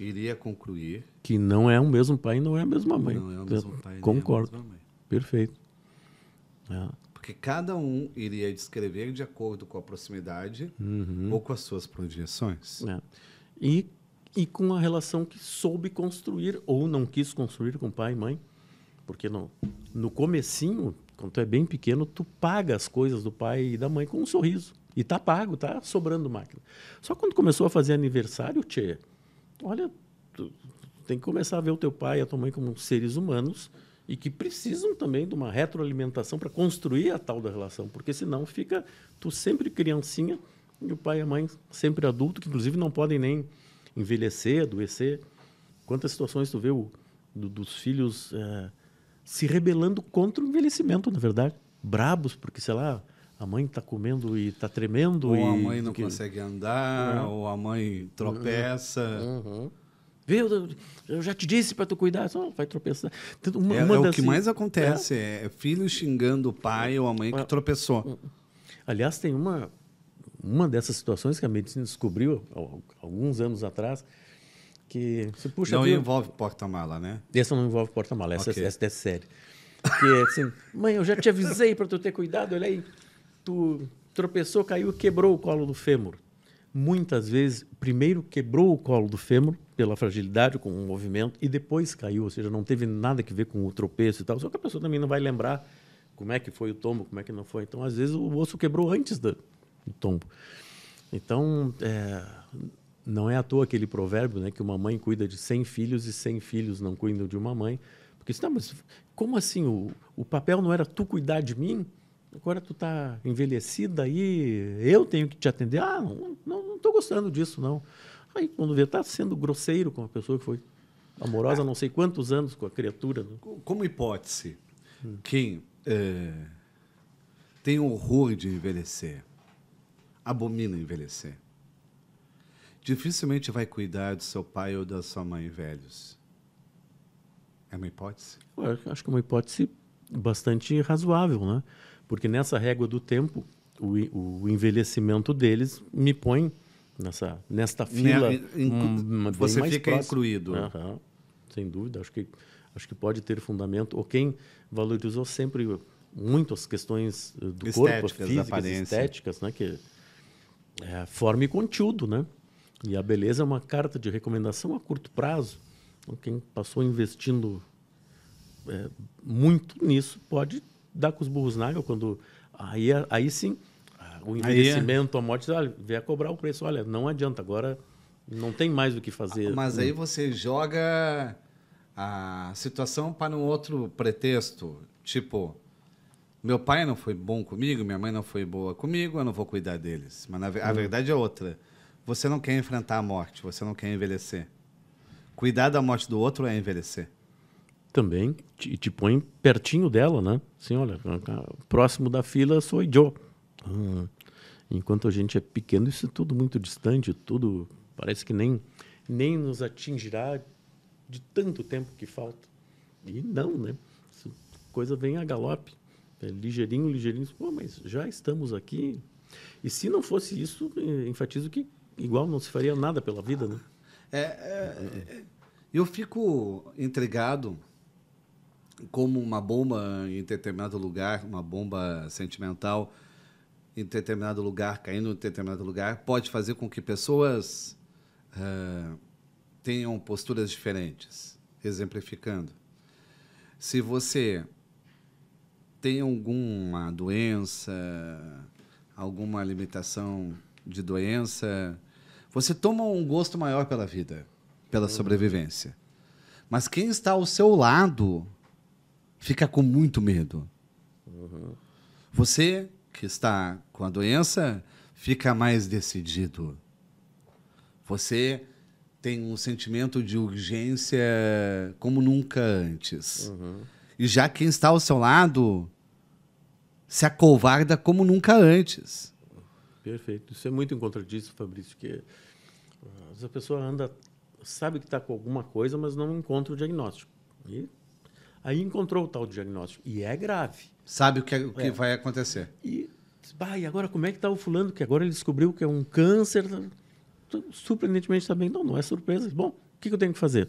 iria concluir. Que não é o mesmo pai e não é a mesma mãe. Não é o mesmo pai é Concordo. mãe. Perfeito. É. Porque cada um iria descrever de acordo com a proximidade uhum. ou com as suas projeções. É. E, e com a relação que soube construir ou não quis construir com pai e mãe. Porque no, no comecinho, quando tu é bem pequeno, tu paga as coisas do pai e da mãe com um sorriso. E tá pago, tá sobrando máquina. Só quando começou a fazer aniversário, tchê, olha, tu tem que começar a ver o teu pai e a tua mãe como seres humanos e que precisam também de uma retroalimentação para construir a tal da relação, porque senão fica tu sempre criancinha e o pai e a mãe sempre adulto, que inclusive não podem nem envelhecer, adoecer. Quantas situações tu vê o, do, dos filhos é, se rebelando contra o envelhecimento, na verdade, brabos, porque sei lá, a mãe está comendo e está tremendo. Ou a mãe não que... consegue andar, uhum. ou a mãe tropeça. Uhum. Viu? Eu já te disse para tu cuidar, só vai tropeçar. Então, uma, é, uma é das... o que mais acontece, é, é filho xingando o pai ou a mãe que ah. tropeçou. Ah. Aliás, tem uma, uma dessas situações que a medicina descobriu alguns anos atrás, que... Você, puxa, não viu? envolve porta-mala, né? Essa não envolve porta-mala, é okay. essa, essa é séria. Que é assim, mãe, eu já te avisei para tu ter cuidado, olha aí tu tropeçou, caiu, quebrou o colo do fêmur. Muitas vezes, primeiro quebrou o colo do fêmur pela fragilidade com o movimento e depois caiu, ou seja, não teve nada que ver com o tropeço e tal. Só que a pessoa também não vai lembrar como é que foi o tombo, como é que não foi. Então, às vezes, o osso quebrou antes do, do tombo. Então, é, não é à toa aquele provérbio, né, que uma mãe cuida de 100 filhos e 100 filhos não cuidam de uma mãe. Porque, não, mas como assim? O, o papel não era tu cuidar de mim? agora tu tá envelhecida aí, eu tenho que te atender. Ah, não, não, não tô gostando disso, não. Aí quando vê, tá sendo grosseiro com a pessoa que foi amorosa ah. não sei quantos anos com a criatura. Né? Como hipótese, hum. quem é, tem horror de envelhecer, abomina envelhecer, dificilmente vai cuidar do seu pai ou da sua mãe velhos. É uma hipótese? Eu acho que é uma hipótese bastante razoável, né? Porque nessa régua do tempo, o, o envelhecimento deles me põe nessa nesta né, fila né? um, você fica próximo. incluído uhum. sem dúvida acho que acho que pode ter fundamento ou quem valorizou sempre muito as questões eh, do estéticas, corpo físicas estéticas né que é, forma e conteúdo né e a beleza é uma carta de recomendação a curto prazo então, quem passou investindo é, muito nisso pode dá com os burros na água quando. Aí, aí sim, ah, o é. envelhecimento, a morte, olha, a cobrar o preço. Olha, não adianta, agora não tem mais o que fazer. Mas aí hum. você joga a situação para um outro pretexto. Tipo, meu pai não foi bom comigo, minha mãe não foi boa comigo, eu não vou cuidar deles. Mas a hum. verdade é outra. Você não quer enfrentar a morte, você não quer envelhecer. Cuidar da morte do outro é envelhecer também te, te põe pertinho dela, né? Assim, olha, próximo da fila sou Joe. Hum. Enquanto a gente é pequeno, isso é tudo muito distante, tudo parece que nem, nem nos atingirá de tanto tempo que falta. E não, né? coisa vem a galope. É ligeirinho, ligeirinho. Pô, mas já estamos aqui. E se não fosse isso, eh, enfatizo que igual não se faria nada pela vida, né? É, é, é eu fico intrigado como uma bomba em determinado lugar, uma bomba sentimental em determinado lugar, caindo em determinado lugar, pode fazer com que pessoas uh, tenham posturas diferentes. Exemplificando, se você tem alguma doença, alguma limitação de doença, você toma um gosto maior pela vida, pela uhum. sobrevivência. Mas quem está ao seu lado fica com muito medo. Uhum. Você que está com a doença fica mais decidido. Você tem um sentimento de urgência como nunca antes. Uhum. E já quem está ao seu lado se acovarda como nunca antes. Perfeito. Isso é muito disso, Fabrício, que ah, a pessoa anda, sabe que está com alguma coisa, mas não encontra o diagnóstico. E Aí encontrou o tal diagnóstico. E é grave. Sabe o que, é, o que é. vai acontecer. E, bah, e agora como é que está o fulano? Que agora ele descobriu que é um câncer. Surpreendentemente também. Tá não, não é surpresa. Bom, o que, que eu tenho que fazer?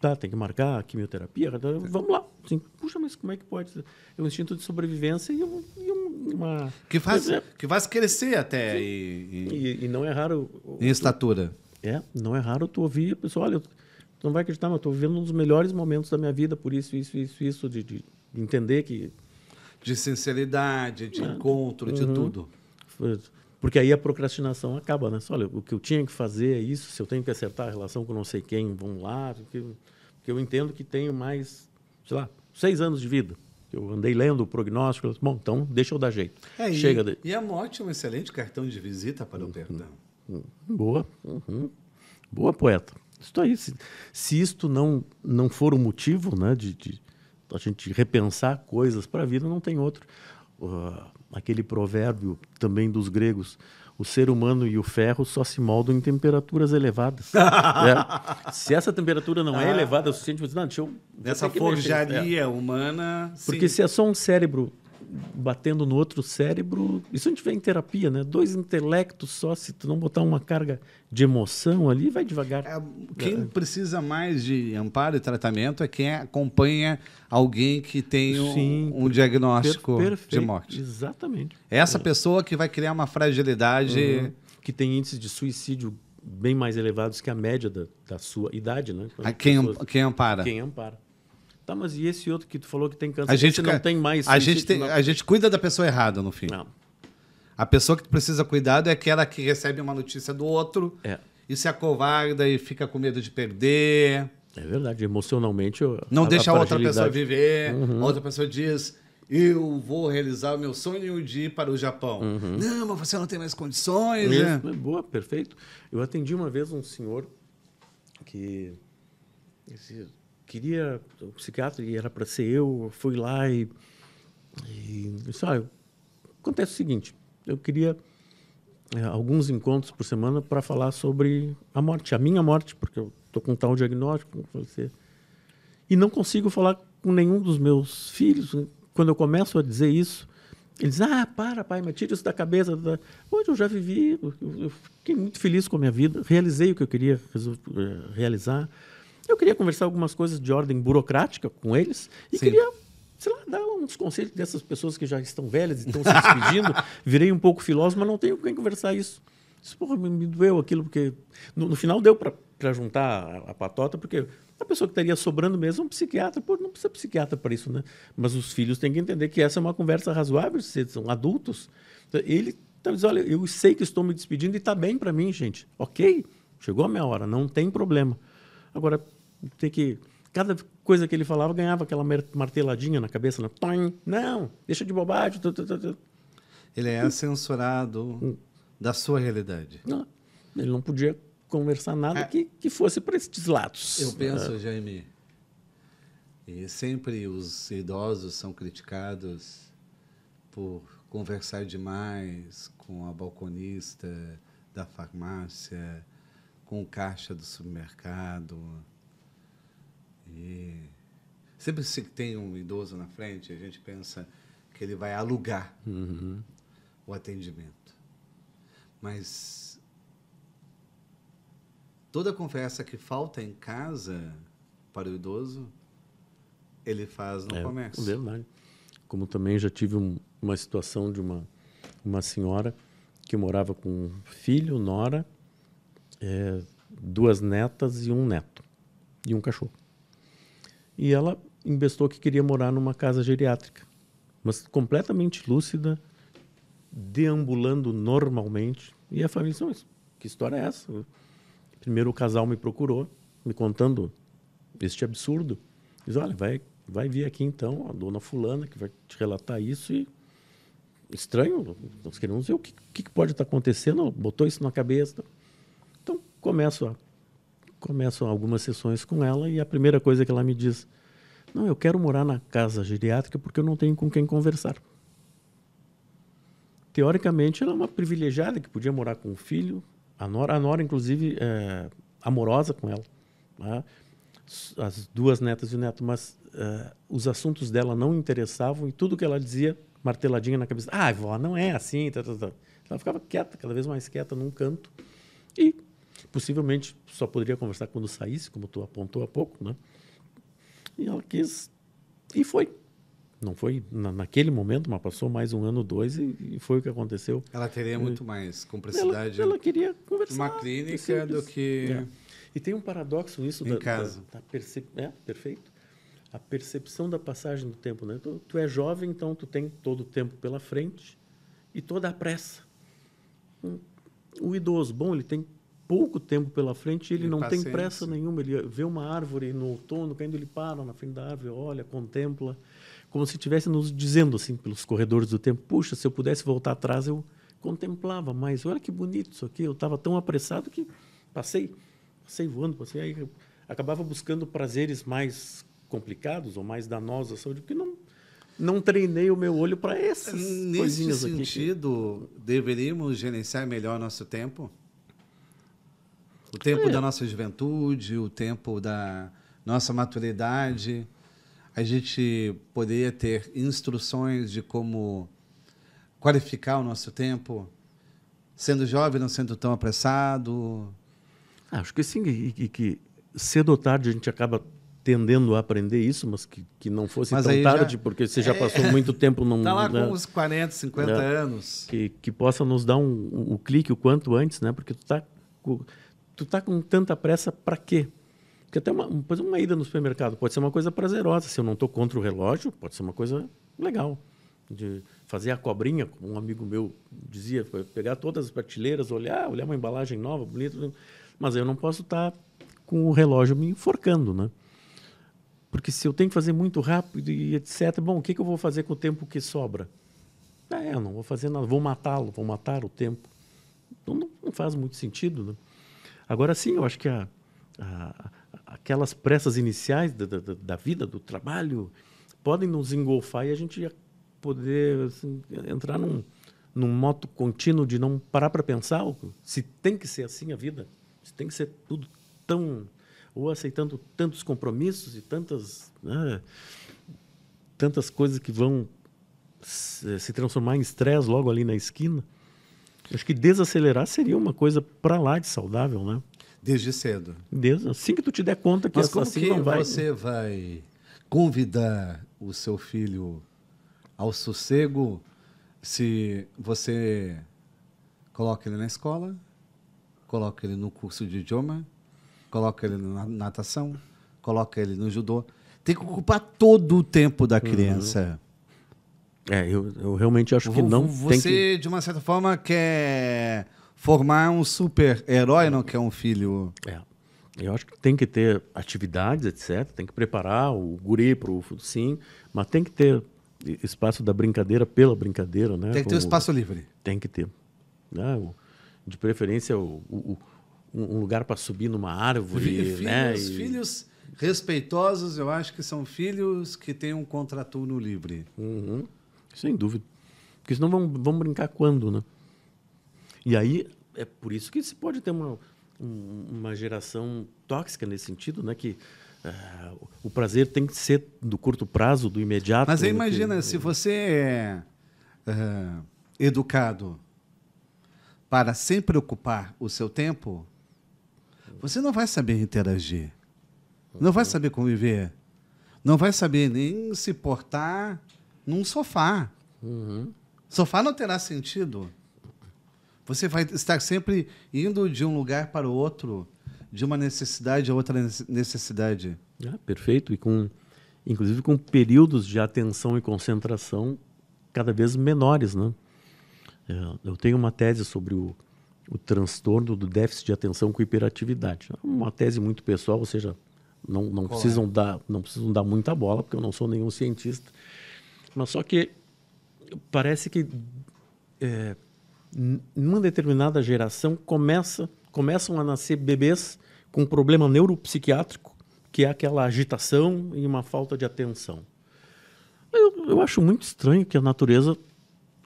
Tá, tem que marcar a quimioterapia. Tá, tá, vamos lá. Assim, Puxa, mas como é que pode? É um instinto de sobrevivência e, um, e uma. Que faz, é, que faz crescer até. E, e, e, não é raro. Em estatura. é, não é raro tu ouvir a pessoa, olha tu não vai acreditar, mas eu estou vivendo um dos melhores momentos da minha vida por isso, isso, isso, isso, de, de entender que. De sinceridade, de é. encontro, uhum. de tudo. Porque aí a procrastinação acaba, né? Olha, o que eu tinha que fazer é isso, se eu tenho que acertar a relação com não sei quem, vamos lá. Porque, porque eu entendo que tenho mais, sei lá, seis anos de vida. Eu andei lendo o prognóstico, bom, então deixa eu dar jeito. É, Chega e, de... e a morte é um excelente cartão de visita para uhum. o perdão. Uhum. Boa. Uhum. Boa poeta isso aí Se, se isto não, não for o um motivo né, de, de, a gente repensar coisas para a vida, não tem outro. Uh, aquele provérbio também dos gregos, o ser humano e o ferro só se moldam em temperaturas elevadas. é. Se essa temperatura não é ah, é elevada o suficiente, você, não, deixa eu. Nessa é. forjaria é. humana. Porque sim. se é só um cérebro batendo no outro cérebro. Isso a gente vê em terapia, né? Dois intelectos só, se tu não botar uma carga de emoção ali, vai devagar. É, quem é. precisa mais de amparo e tratamento é quem acompanha alguém que tem um, Sim, um diagnóstico per de morte. Exatamente. É essa é. pessoa que vai criar uma fragilidade. Uhum. Que tem índices de suicídio bem mais elevados que a média da, da sua idade, né? quem, pessoas... quem ampara. Quem ampara. Tá, mas e esse outro que tu falou que tem câncer? A gente não tem mais. A gente, tem, a gente cuida da pessoa errada, no fim. Não. A pessoa que precisa cuidado é aquela que recebe uma notícia do outro é. e se acovarda e fica com medo de perder. É verdade, emocionalmente. não deixa a, outra pessoa viver. Uhum. A outra pessoa diz: Eu vou realizar o meu sonho de ir para o Japão. Uhum. Não, mas você não tem mais condições. né? é boa, perfeito. Eu atendi uma vez um senhor que. Esse queria o psiquiatra e era para ser eu, fui lá e, e disse, acontece o seguinte, eu queria é, alguns encontros por semana para falar sobre a morte, a minha morte, porque eu estou com tal diagnóstico, você e não consigo falar com nenhum dos meus filhos. Né? Quando eu começo a dizer isso, eles dizem ah, para, pai, mas tira isso da cabeça. Da... Hoje eu já vivi, eu fiquei muito feliz com a minha vida, realizei o que eu queria eh, realizar. Eu queria conversar algumas coisas de ordem burocrática com eles e Sim. queria sei lá, dar uns conselhos dessas pessoas que já estão velhas e estão se despedindo. Virei um pouco filósofo, mas não tenho com quem conversar isso. Isso, porra, me doeu aquilo, porque no, no final deu para juntar a, a, patota, porque a pessoa que estaria sobrando mesmo é um psiquiatra. Pô, não precisa psiquiatra para isso, né? Mas os filhos têm que entender que essa é uma conversa razoável, se são adultos. Ele está dizendo, olha, eu sei que estou me despedindo e está bem para mim, gente. Ok, chegou a minha hora, não tem problema. Agora, ter que. Cada coisa que ele falava ganhava aquela marteladinha na cabeça, né? Não, deixa de bobagem. Ele é censurado hum. da sua realidade. Não, ele não podia conversar nada é. que, que fosse para esses lados. Eu penso, ah. Jaime, e sempre os idosos são criticados por conversar demais com a balconista da farmácia, com o caixa do supermercado. E sempre se tem um idoso na frente, a gente pensa que ele vai alugar uhum. o atendimento. Mas toda conversa que falta em casa para o idoso, ele faz no é, comércio. Verdade. Como também já tive um, uma situação de uma, uma senhora que morava com um filho, nora, é, duas netas e um neto. E um cachorro. E ela investou que queria morar numa casa geriátrica. Mas completamente lúcida, deambulando normalmente. E a família disse, mas que história é essa? Primeiro o casal me procurou, me contando este absurdo. Diz, olha, vai, vai vir aqui então a dona fulana que vai te relatar isso e estranho, nós queremos ver o que, que pode estar acontecendo, botou isso na cabeça começo, começo algumas sessões com ela e a primeira coisa que ela me diz: Não, eu quero morar na casa geriátrica porque eu não tenho com quem conversar. Teoricamente, ela é uma privilegiada que podia morar com o filho, a Nora, a Nora inclusive, é amorosa com ela. Né? As duas netas e o neto, mas uh, os assuntos dela não interessavam e tudo que ela dizia, marteladinha na cabeça: Ah, vó, não é assim. Tá, tá, tá. Ela ficava quieta, cada vez mais quieta num canto. E possivelmente só poderia conversar quando saísse, como tu apontou há pouco, né? E ela quis e foi. Não foi na, naquele momento, mas passou mais um ano, dois e, e foi o que aconteceu. Ela teria e, muito mais complexidade. Ela, ela queria conversar. Uma clínica do que. É. E tem um paradoxo nisso. Em da, casa. Da, da É, perfeito. A percepção da passagem do tempo, né? Tu, tu é jovem, então tu tem todo o tempo pela frente e toda a pressa. Hum, o idoso, bom, ele tem pouco tempo pela frente, ele, ele não paciência. tem pressa nenhuma. Ele vê uma árvore no outono caindo, ele para na frente da árvore, olha, contempla, como se estivesse nos dizendo assim pelos corredores do tempo: puxa, se eu pudesse voltar atrás, eu contemplava mais. Olha que bonito isso aqui. Eu estava tão apressado que passei, passei voando, passei. Aí acabava buscando prazeres mais complicados ou mais danosos à saúde, porque não não treinei o meu olho para essas Nesse coisinhas aqui. Nesse sentido, deveríamos gerenciar melhor nosso tempo? O tempo é. da nossa juventude, o tempo da nossa maturidade. A gente poderia ter instruções de como qualificar o nosso tempo, sendo jovem, não sendo tão apressado. Ah, acho que sim, e que cedo ou tarde a gente acaba tendendo a aprender isso, mas que, que não fosse mas tão tarde, já... porque você já é. passou é... muito tempo não Está lá né? com uns 40, 50 né, anos. Que, que possa nos dar um, um, um clique o quanto antes, né? Porque tu tá tu tá com tanta pressa para quê? Porque até uma, uma ida no supermercado pode ser uma coisa prazerosa. Se eu não estou contra o relógio, pode ser uma coisa legal. De fazer a cobrinha, como um amigo meu dizia, pegar todas as prateleiras, olhar, olhar uma embalagem nova, bonita. Mas eu não posso estar tá com o relógio me enforcando, né? Porque se eu tenho que fazer muito rápido e etc., bom, o que, que eu vou fazer com o tempo que sobra? É, eu não vou fazer nada, vou matá-lo, vou matar o tempo. Então não, não faz muito sentido, né? Agora sim, eu acho que a, a, aquelas pressas iniciais da, da, da, vida, do trabalho, podem nos engolfar e a gente poder assim, entrar num, num moto contínuo de não parar para pensar se tem que ser assim a vida, se tem que ser tudo tão. ou aceitando tantos compromissos e tantas. Né, tantas coisas que vão se transformar em estresse logo ali na esquina. Acho que desacelerar seria uma coisa para lá de saudável, né? Desde cedo. Desde, assim que tu te der conta que Mas como assim que não vai... você vai convidar o seu filho ao sossego se você coloca ele na escola, coloca ele no curso de idioma, coloca ele na natação, coloca ele no judô. Tem que ocupar todo o tempo da uhum. criança. Uhum. É, eu, eu realmente acho que não você, tem Você, que... de uma certa forma, quer formar um super-herói, não quer um filho... É. Eu acho que tem que ter atividades, etc. Tem que preparar o guri para o sim, mas tem que ter espaço da brincadeira pela brincadeira, né? Tem que ter um espaço livre. Tem que ter. Né? de preferência, o, o, um lugar para subir numa árvore, né? filhos, né? E... Filhos respeitosos, eu acho que são filhos que têm um contraturno livre. Uhum. Sem dúvida. Porque senão vão, vão brincar quando, né? E aí é por isso que se pode ter uma, uma geração tóxica nesse sentido, né? Que uh, o prazer tem que ser do curto prazo, do imediato. Mas aí né? imagina, que, se você é uh, educado para sempre ocupar o seu tempo, você não vai saber interagir, não vai uhum. saber conviver, não vai saber nem se portar num sofá. Uhum. Sofá não terá sentido. Você vai estar sempre indo de um lugar para o outro, de uma necessidade a outra necessidade. Ah, perfeito. E com, inclusive com períodos de atenção e concentração cada vez menores, né? É, eu tenho uma tese sobre o, o transtorno do déficit de atenção com hiperatividade. É uma tese muito pessoal, ou seja, não, não precisam dar não precisam dar muita bola porque eu não sou nenhum cientista mas só que parece que é, numa determinada geração começa, começam a nascer bebês com problema neuropsiquiátrico, que é aquela agitação e uma falta de atenção. Eu, eu acho muito estranho que a natureza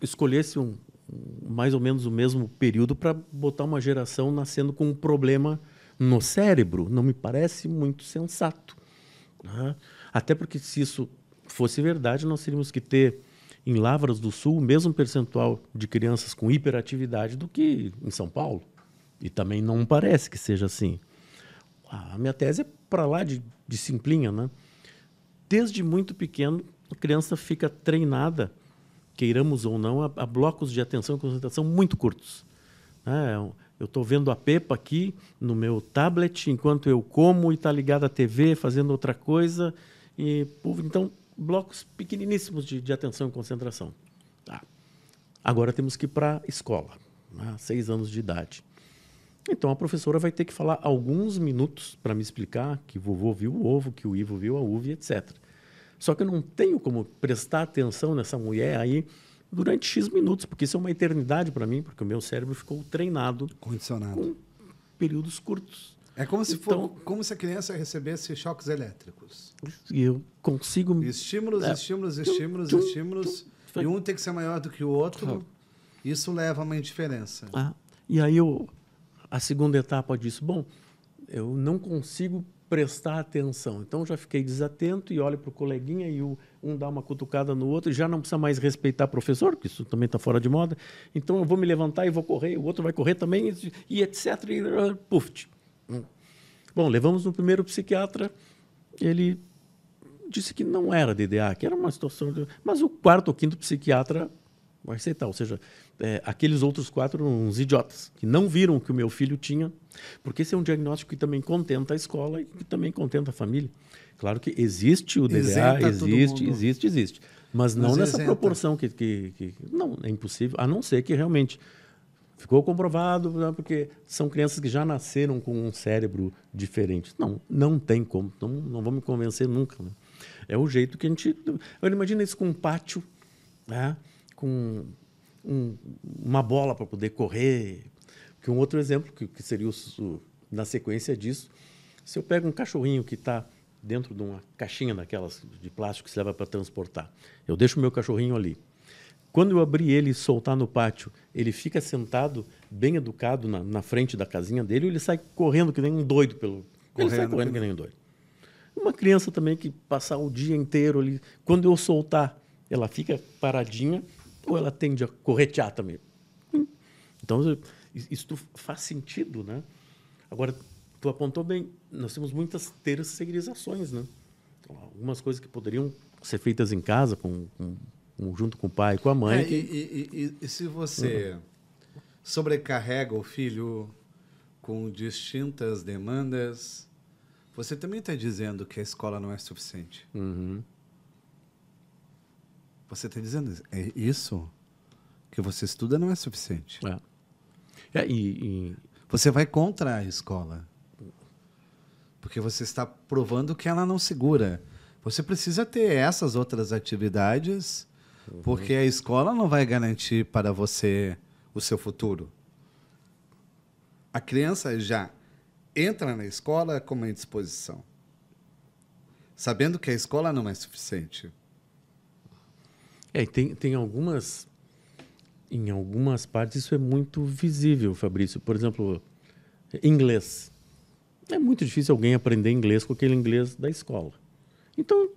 escolhesse um, mais ou menos o mesmo período para botar uma geração nascendo com um problema no cérebro. Não me parece muito sensato. Né? Até porque se isso fosse verdade, nós teríamos que ter em Lavras do Sul o mesmo percentual de crianças com hiperatividade do que em São Paulo. E também não parece que seja assim. A minha tese é para lá de, de simplinha, né? Desde muito pequeno, a criança fica treinada, queiramos ou não, a, a blocos de atenção e concentração muito curtos. É, eu estou vendo a Pepa aqui no meu tablet enquanto eu como e está ligada à TV fazendo outra coisa. E, então, blocos pequeniníssimos de, de atenção e concentração. Tá. Agora temos que ir para a escola, né? seis anos de idade. Então a professora vai ter que falar alguns minutos para me explicar que vovô viu o ovo, que o Ivo viu a uva, etc. Só que eu não tenho como prestar atenção nessa mulher aí durante X minutos, porque isso é uma eternidade para mim, porque o meu cérebro ficou treinado. Condicionado. Com períodos curtos. É como se, então, for, como se a criança recebesse choques elétricos. E eu consigo... Estímulos, é. estímulos, estímulos, tum, estímulos. Tum, tum. E um tem que ser maior do que o outro. Tá. Isso leva a uma indiferença. Ah, e aí eu, a segunda etapa disso, bom, eu não consigo prestar atenção. Então já fiquei desatento e olho para o coleguinha e o, um dá uma cutucada no outro, já não precisa mais respeitar professor, porque isso também está fora de moda. Então eu vou me levantar e vou correr, o outro vai correr também, e etc. E, ah, puf, né? Bom, levamos no primeiro psiquiatra, ele disse que não era DDA, que era uma situação. De... Mas o quarto ou quinto psiquiatra vai aceitar. Ou seja, é, aqueles outros quatro, uns idiotas, que não viram o que o meu filho tinha, porque esse é um diagnóstico que também contenta a escola e que também contenta a família. Claro que existe o DDA, isenta existe, existe, existe. Mas não mas nessa proporção que, que, que. Não, é impossível, a não ser que realmente Ficou comprovado, né, porque são crianças que já nasceram com um cérebro diferente. Não, não tem como. Não, não vou me convencer nunca. Né? É o jeito que a gente. Olha, imagina isso com um pátio, né? com um, uma bola para poder correr. Que um outro exemplo, que, que seria o, na sequência disso, se eu pego um cachorrinho que está dentro de uma caixinha daquelas de plástico que se leva para transportar, eu deixo o meu cachorrinho ali. Quando eu abrir ele e soltar no pátio, ele fica sentado, bem educado, na, na frente da casinha dele, ou ele sai correndo que nem um doido pelo. Correndo, ele sai correndo que nem um doido. Uma criança também que passar o dia inteiro ali, quando eu soltar, ela fica paradinha ou ela tende a corretear também. Hum. Então, isso faz sentido, né? Agora, tu apontou bem, nós temos muitas terceirizações, né? Algumas coisas que poderiam ser feitas em casa com, com junto com o pai, com a mãe. É, que... e, e, e, e, se você uhum. sobrecarrega o filho com distintas demandas, você também está dizendo que a escola não é suficiente. Uhum. Você está dizendo é isso que você estuda não é suficiente. É. é e, você vai contra a escola. Porque você está provando que ela não segura. Você precisa ter essas outras atividades porque a escola não vai garantir para você o seu futuro. A criança já entra na escola com uma indisposição, sabendo que a escola não é suficiente. É, tem, tem algumas. Em algumas partes isso é muito visível, Fabrício. Por exemplo, inglês. É muito difícil alguém aprender inglês com aquele inglês da escola. Então,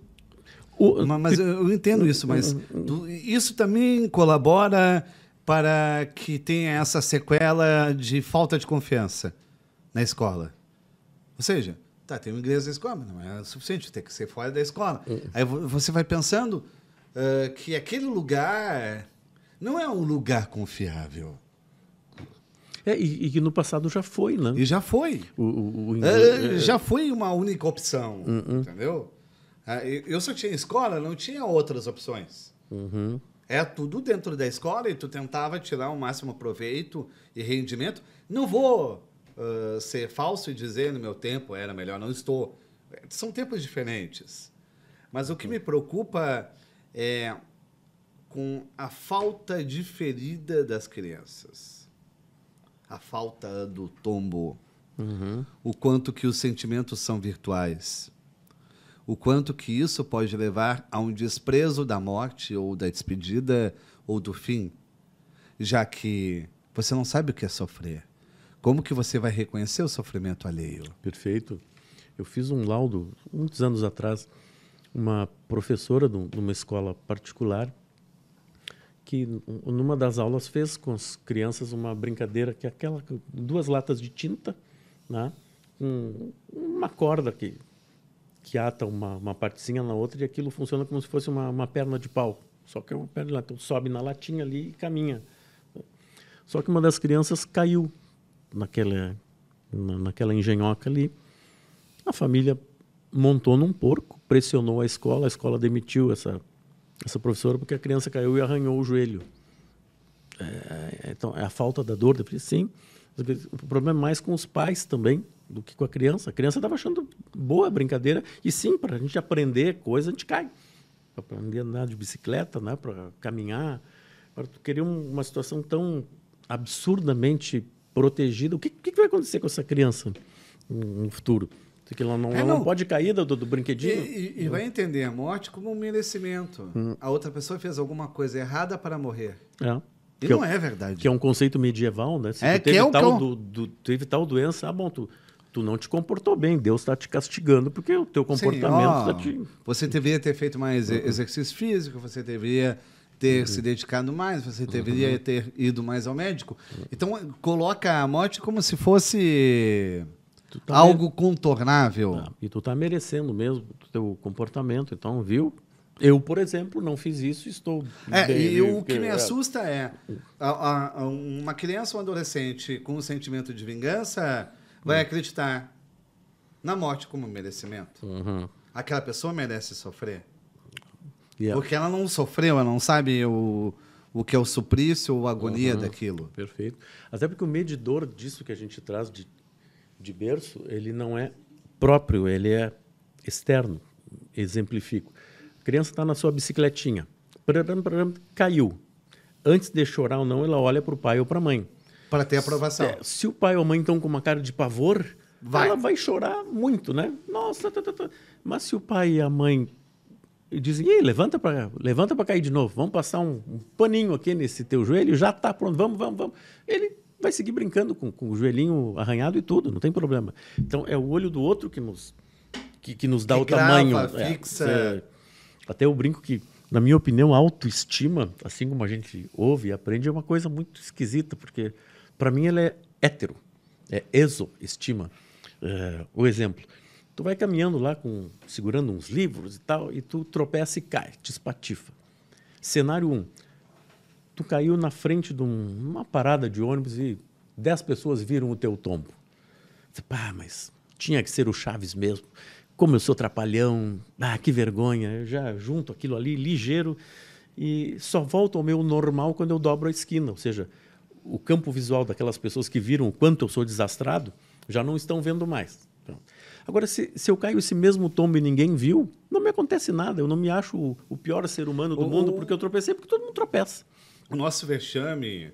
o... Mas tipo, eu entendo isso, mas eh, isso também colabora para que tenha essa sequela de falta de confiança na escola. Ou seja, tá, tem um inglês na escola, mas não é suficiente, tem que ser fora da escola. Hum. Aí você vai pensando uh, que aquele lugar não é um lugar confiável. É, e, que no passado já foi, né? E já foi. O, o, o eh, inglês, é... Já foi uma única opção, hum, hum. entendeu? Ah, eu só tinha escola, não tinha outras opções. Uhum. É tudo dentro da escola e tu tentava tirar o máximo proveito e rendimento. Não vou uh, ser falso e dizer no meu tempo era melhor, não estou. São tempos diferentes. Mas o que me preocupa é com a falta de ferida das crianças. A falta do tombo. Uhum. O quanto que os sentimentos são virtuais o quanto que isso pode levar a um desprezo da morte ou da despedida ou do fim, já que você não sabe o que é sofrer. Como que você vai reconhecer o sofrimento alheio? Perfeito. Eu fiz um laudo muitos anos atrás, uma professora de uma escola particular que numa das aulas fez com as crianças uma brincadeira que é aquela duas latas de tinta, né? uma corda que que ata uma, uma partezinha na outra e aquilo funciona como se fosse uma, uma perna de pau. Só que é uma perna lá, então sobe na latinha ali e caminha. Só que uma das crianças caiu naquela, na, naquela engenhoca ali. A família montou num porco, pressionou a escola, a escola demitiu essa, essa professora porque a criança caiu e arranhou o joelho. É, é então, é a falta da dor, sim. O problema é mais com os pais também, do que com a criança. A criança estava achando boa a brincadeira. E sim, para a gente aprender coisa, a gente cai. Para aprender a andar de bicicleta, né? para caminhar. Para tu querer uma situação tão absurdamente protegida. O que, que, vai acontecer com essa criança no futuro? Que ela não, é, não. não pode cair do, do brinquedinho. E, e, e, vai entender a morte como um merecimento. Hum. A outra pessoa fez alguma coisa errada para morrer. É. E que é não é, é verdade. Que é um conceito medieval, né? Se é, tu teve, é que é um tal, do, do, teve tal doença, ah, bom, tu tu não te comportou bem, Deus está te castigando porque o teu comportamento está te... Você deveria ter feito mais uhum. exercício físico, você deveria ter uhum. se dedicado mais, você deveria uhum. ter ido mais ao médico. Então, coloca a morte como se fosse tá algo contornável. Ah, e tu está merecendo mesmo o teu comportamento, então, viu? Eu, por exemplo, não fiz isso estou. É, bem, e o que me é. assusta é a, a uma criança ou um adolescente com um sentimento de vingança vai hum. acreditar na morte como merecimento. Uhum. Aquela pessoa merece sofrer. Yeah. Porque ela não sofreu, ela não sabe o, o que é o suplício ou a agonia uhum. daquilo. Perfeito. Até porque o medidor disso que a gente traz de, de berço, ele não é próprio, ele é externo. Exemplifico. A criança está na sua bicicletinha, caiu. Antes de chorar ou não, ela olha para o pai ou para a mãe para ter aprovação. É, se o pai ou a mãe estão com uma cara de pavor, vai. ela vai chorar muito, né? Nossa, tá, tá, tá. mas se o pai e a mãe dizem, Ei, levanta para levanta para cair de novo, vamos passar um, um, paninho aqui nesse teu joelho, já está pronto, vamos, vamos, vamos. Ele vai seguir brincando com, com o joelhinho arranhado e tudo, não tem problema. Então é o olho do outro que nos que, que nos dá que o grava, tamanho. É, fixa. É, até eu brinco que na minha opinião, autoestima, assim como a gente ouve e aprende, é uma coisa muito esquisita, porque para mim ela é hétero, é exoestima. É, o exemplo, tu vai caminhando lá com segurando uns livros e tal, e tu tropeça e cai, te espatifa. Cenário 1, um, tu caiu na frente de um, uma parada de ônibus e 10 pessoas viram o teu tombo. Você, pá, mas tinha que ser o Chaves mesmo. Como eu sou trapalhão, ah, que vergonha. Eu já junto aquilo ali ligeiro e só volto ao meu normal quando eu dobro a esquina, ou seja, o campo visual daquelas pessoas que viram o quanto eu sou desastrado já não estão vendo mais. agora, se, se eu caio esse mesmo tombo e ninguém viu, não me acontece nada. Eu não me acho o, o pior ser humano do o, mundo porque eu tropecei, porque todo mundo tropeça. O nosso vexame,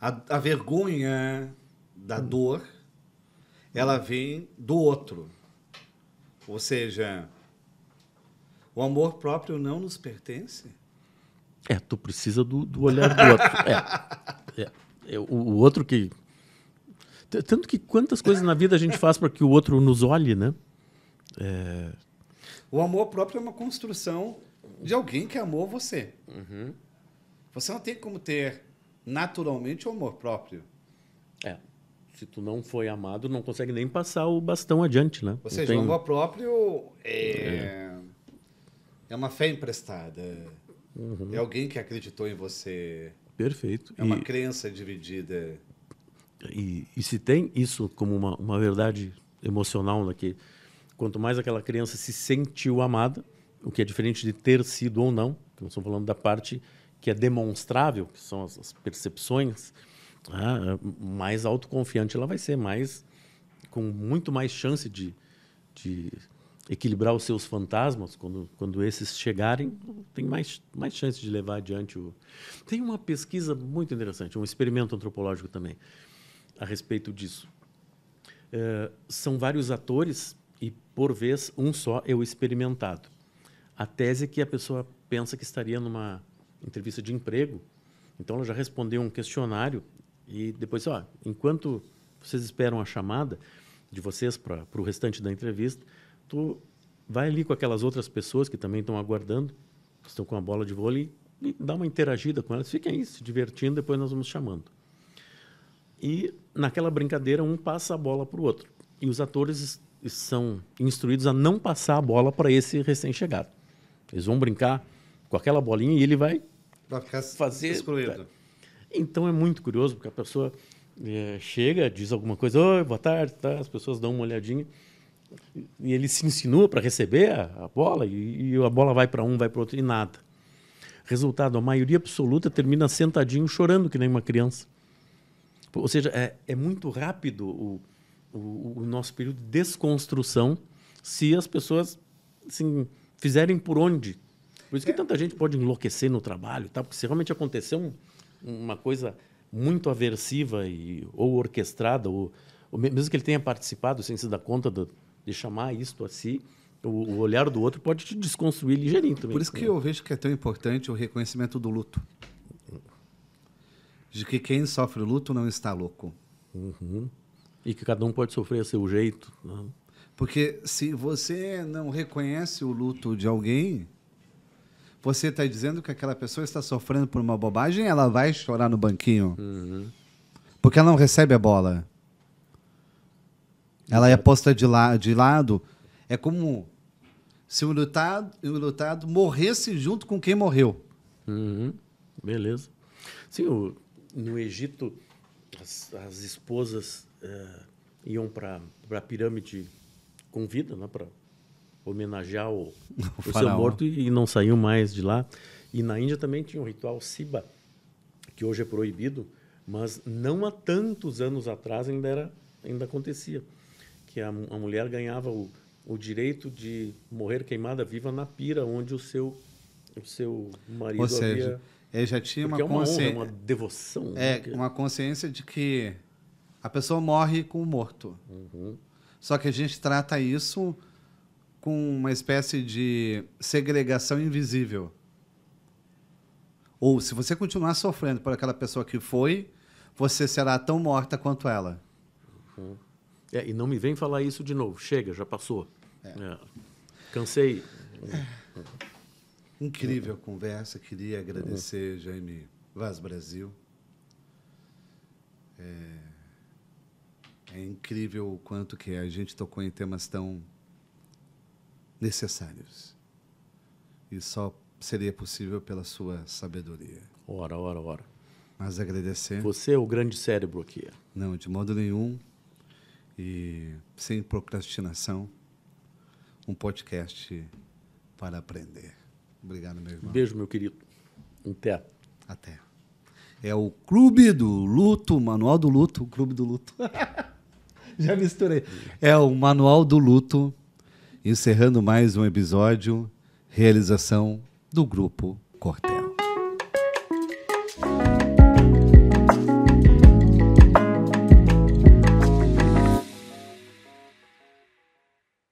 a, a vergonha da hum. dor, ela vem do outro. Ou seja, o amor próprio não nos pertence. É, tu precisa do, do olhar do outro. É. é eu, é, o outro que. Tanto que quantas coisas na vida a gente faz para que o outro nos olhe, né? É... O amor próprio é uma construção de alguém que amou você. Uhum. Você não tem como ter naturalmente o amor próprio. É. Se tu não foi amado, não consegue nem passar o bastão adiante, né? Ou seja, tem... o amor próprio é... é... é uma fé emprestada. Uhum. É alguém que acreditou em você. Perfeito. É uma e, crença dividida. E, e, se tem isso como uma, uma verdade emocional, né, que quanto mais aquela criança se sentiu amada, o que é diferente de ter sido ou não, nós então estamos falando da parte que é demonstrável, que são as, as percepções, né, mais autoconfiante ela vai ser, mais com muito mais chance de, de equilibrar os seus fantasmas, quando, quando esses chegarem, tem mais, mais chance de levar adiante o. Tem uma pesquisa muito interessante, um experimento antropológico também, a respeito disso. É, são vários atores e, por vez, um só é o experimentado. A tese é que a pessoa pensa que estaria numa entrevista de emprego, então ela já respondeu um questionário e depois, ó, enquanto vocês esperam a chamada de vocês para o restante da entrevista, tu vai ali com aquelas outras pessoas que também estão aguardando, que estão com a bola de vôlei, e dá uma interagida com elas, fiquem aí se divertindo, depois nós vamos chamando. E naquela brincadeira, um passa a bola para o outro. E os atores são instruídos a não passar a bola para esse recém-chegado. Eles vão brincar com aquela bolinha e ele vai fazer. Excluído. Né? Então é muito curioso, porque a pessoa é, chega, diz alguma coisa, oi, boa tarde, tá? as pessoas dão uma olhadinha e ele se insinua para receber a, a bola e, e, a bola vai para um, vai para outro e nada. Resultado, a maioria absoluta termina sentadinho chorando que nem uma criança. Ou seja, é, é muito rápido o, o, o, nosso período de desconstrução se as pessoas assim, fizerem por onde. Por isso que é. tanta gente pode enlouquecer no trabalho, tá? porque se realmente aconteceu um, uma coisa muito aversiva e, ou orquestrada, ou, ou mesmo que ele tenha participado sem se dar conta do, de chamar isto assim, o, o olhar do outro pode te desconstruir ligeirinho também. Por isso que eu vejo que é tão importante o reconhecimento do luto. De que quem sofre luto não está louco. Uhum. E que cada um pode sofrer a seu jeito. Né? Porque se você não reconhece o luto de alguém, você está dizendo que aquela pessoa está sofrendo por uma bobagem, ela vai chorar no banquinho. Uhum. Porque ela não recebe a bola. Ela é posta de, la de lado. É como se o lutado, o lutado morresse junto com quem morreu. Uhum. Beleza. Sim, o, no Egito, as, as esposas é, iam para a pirâmide com vida, né, para homenagear o, o, o seu morto e, e não saíam mais de lá. E na Índia também tinha um ritual Siba, que hoje é proibido, mas não há tantos anos atrás ainda, era, ainda acontecia que a, a mulher ganhava o, o direito de morrer queimada viva na pira onde o seu o seu marido Ou seja, havia... ele já tinha uma consciência, é uma, é uma devoção, é né, uma consciência de que a pessoa morre com o morto. Uhum. Só que a gente trata isso com uma espécie de segregação invisível. Ou se você continuar sofrendo por aquela pessoa que foi, você será tão morta quanto ela. Uhum. É, e não me vem falar isso de novo. Chega, já passou. É. é. Cansei. É. Incrível conversa. Queria agradecer, Jaime Vaz Brasil. É, é incrível o quanto que a gente tocou em temas tão necessários. E só seria possível pela sua sabedoria. Ora, ora, ora. Mas agradecer. Você é o grande cérebro aqui. Não, de modo nenhum e sem procrastinação, um podcast para aprender. Obrigado, meu irmão. Beijo, meu querido. Até. Até. É o Clube do Luto, Manual do Luto, Clube do Luto. Já misturei. É o Manual do Luto, encerrando mais um episódio, realização do Grupo Corte.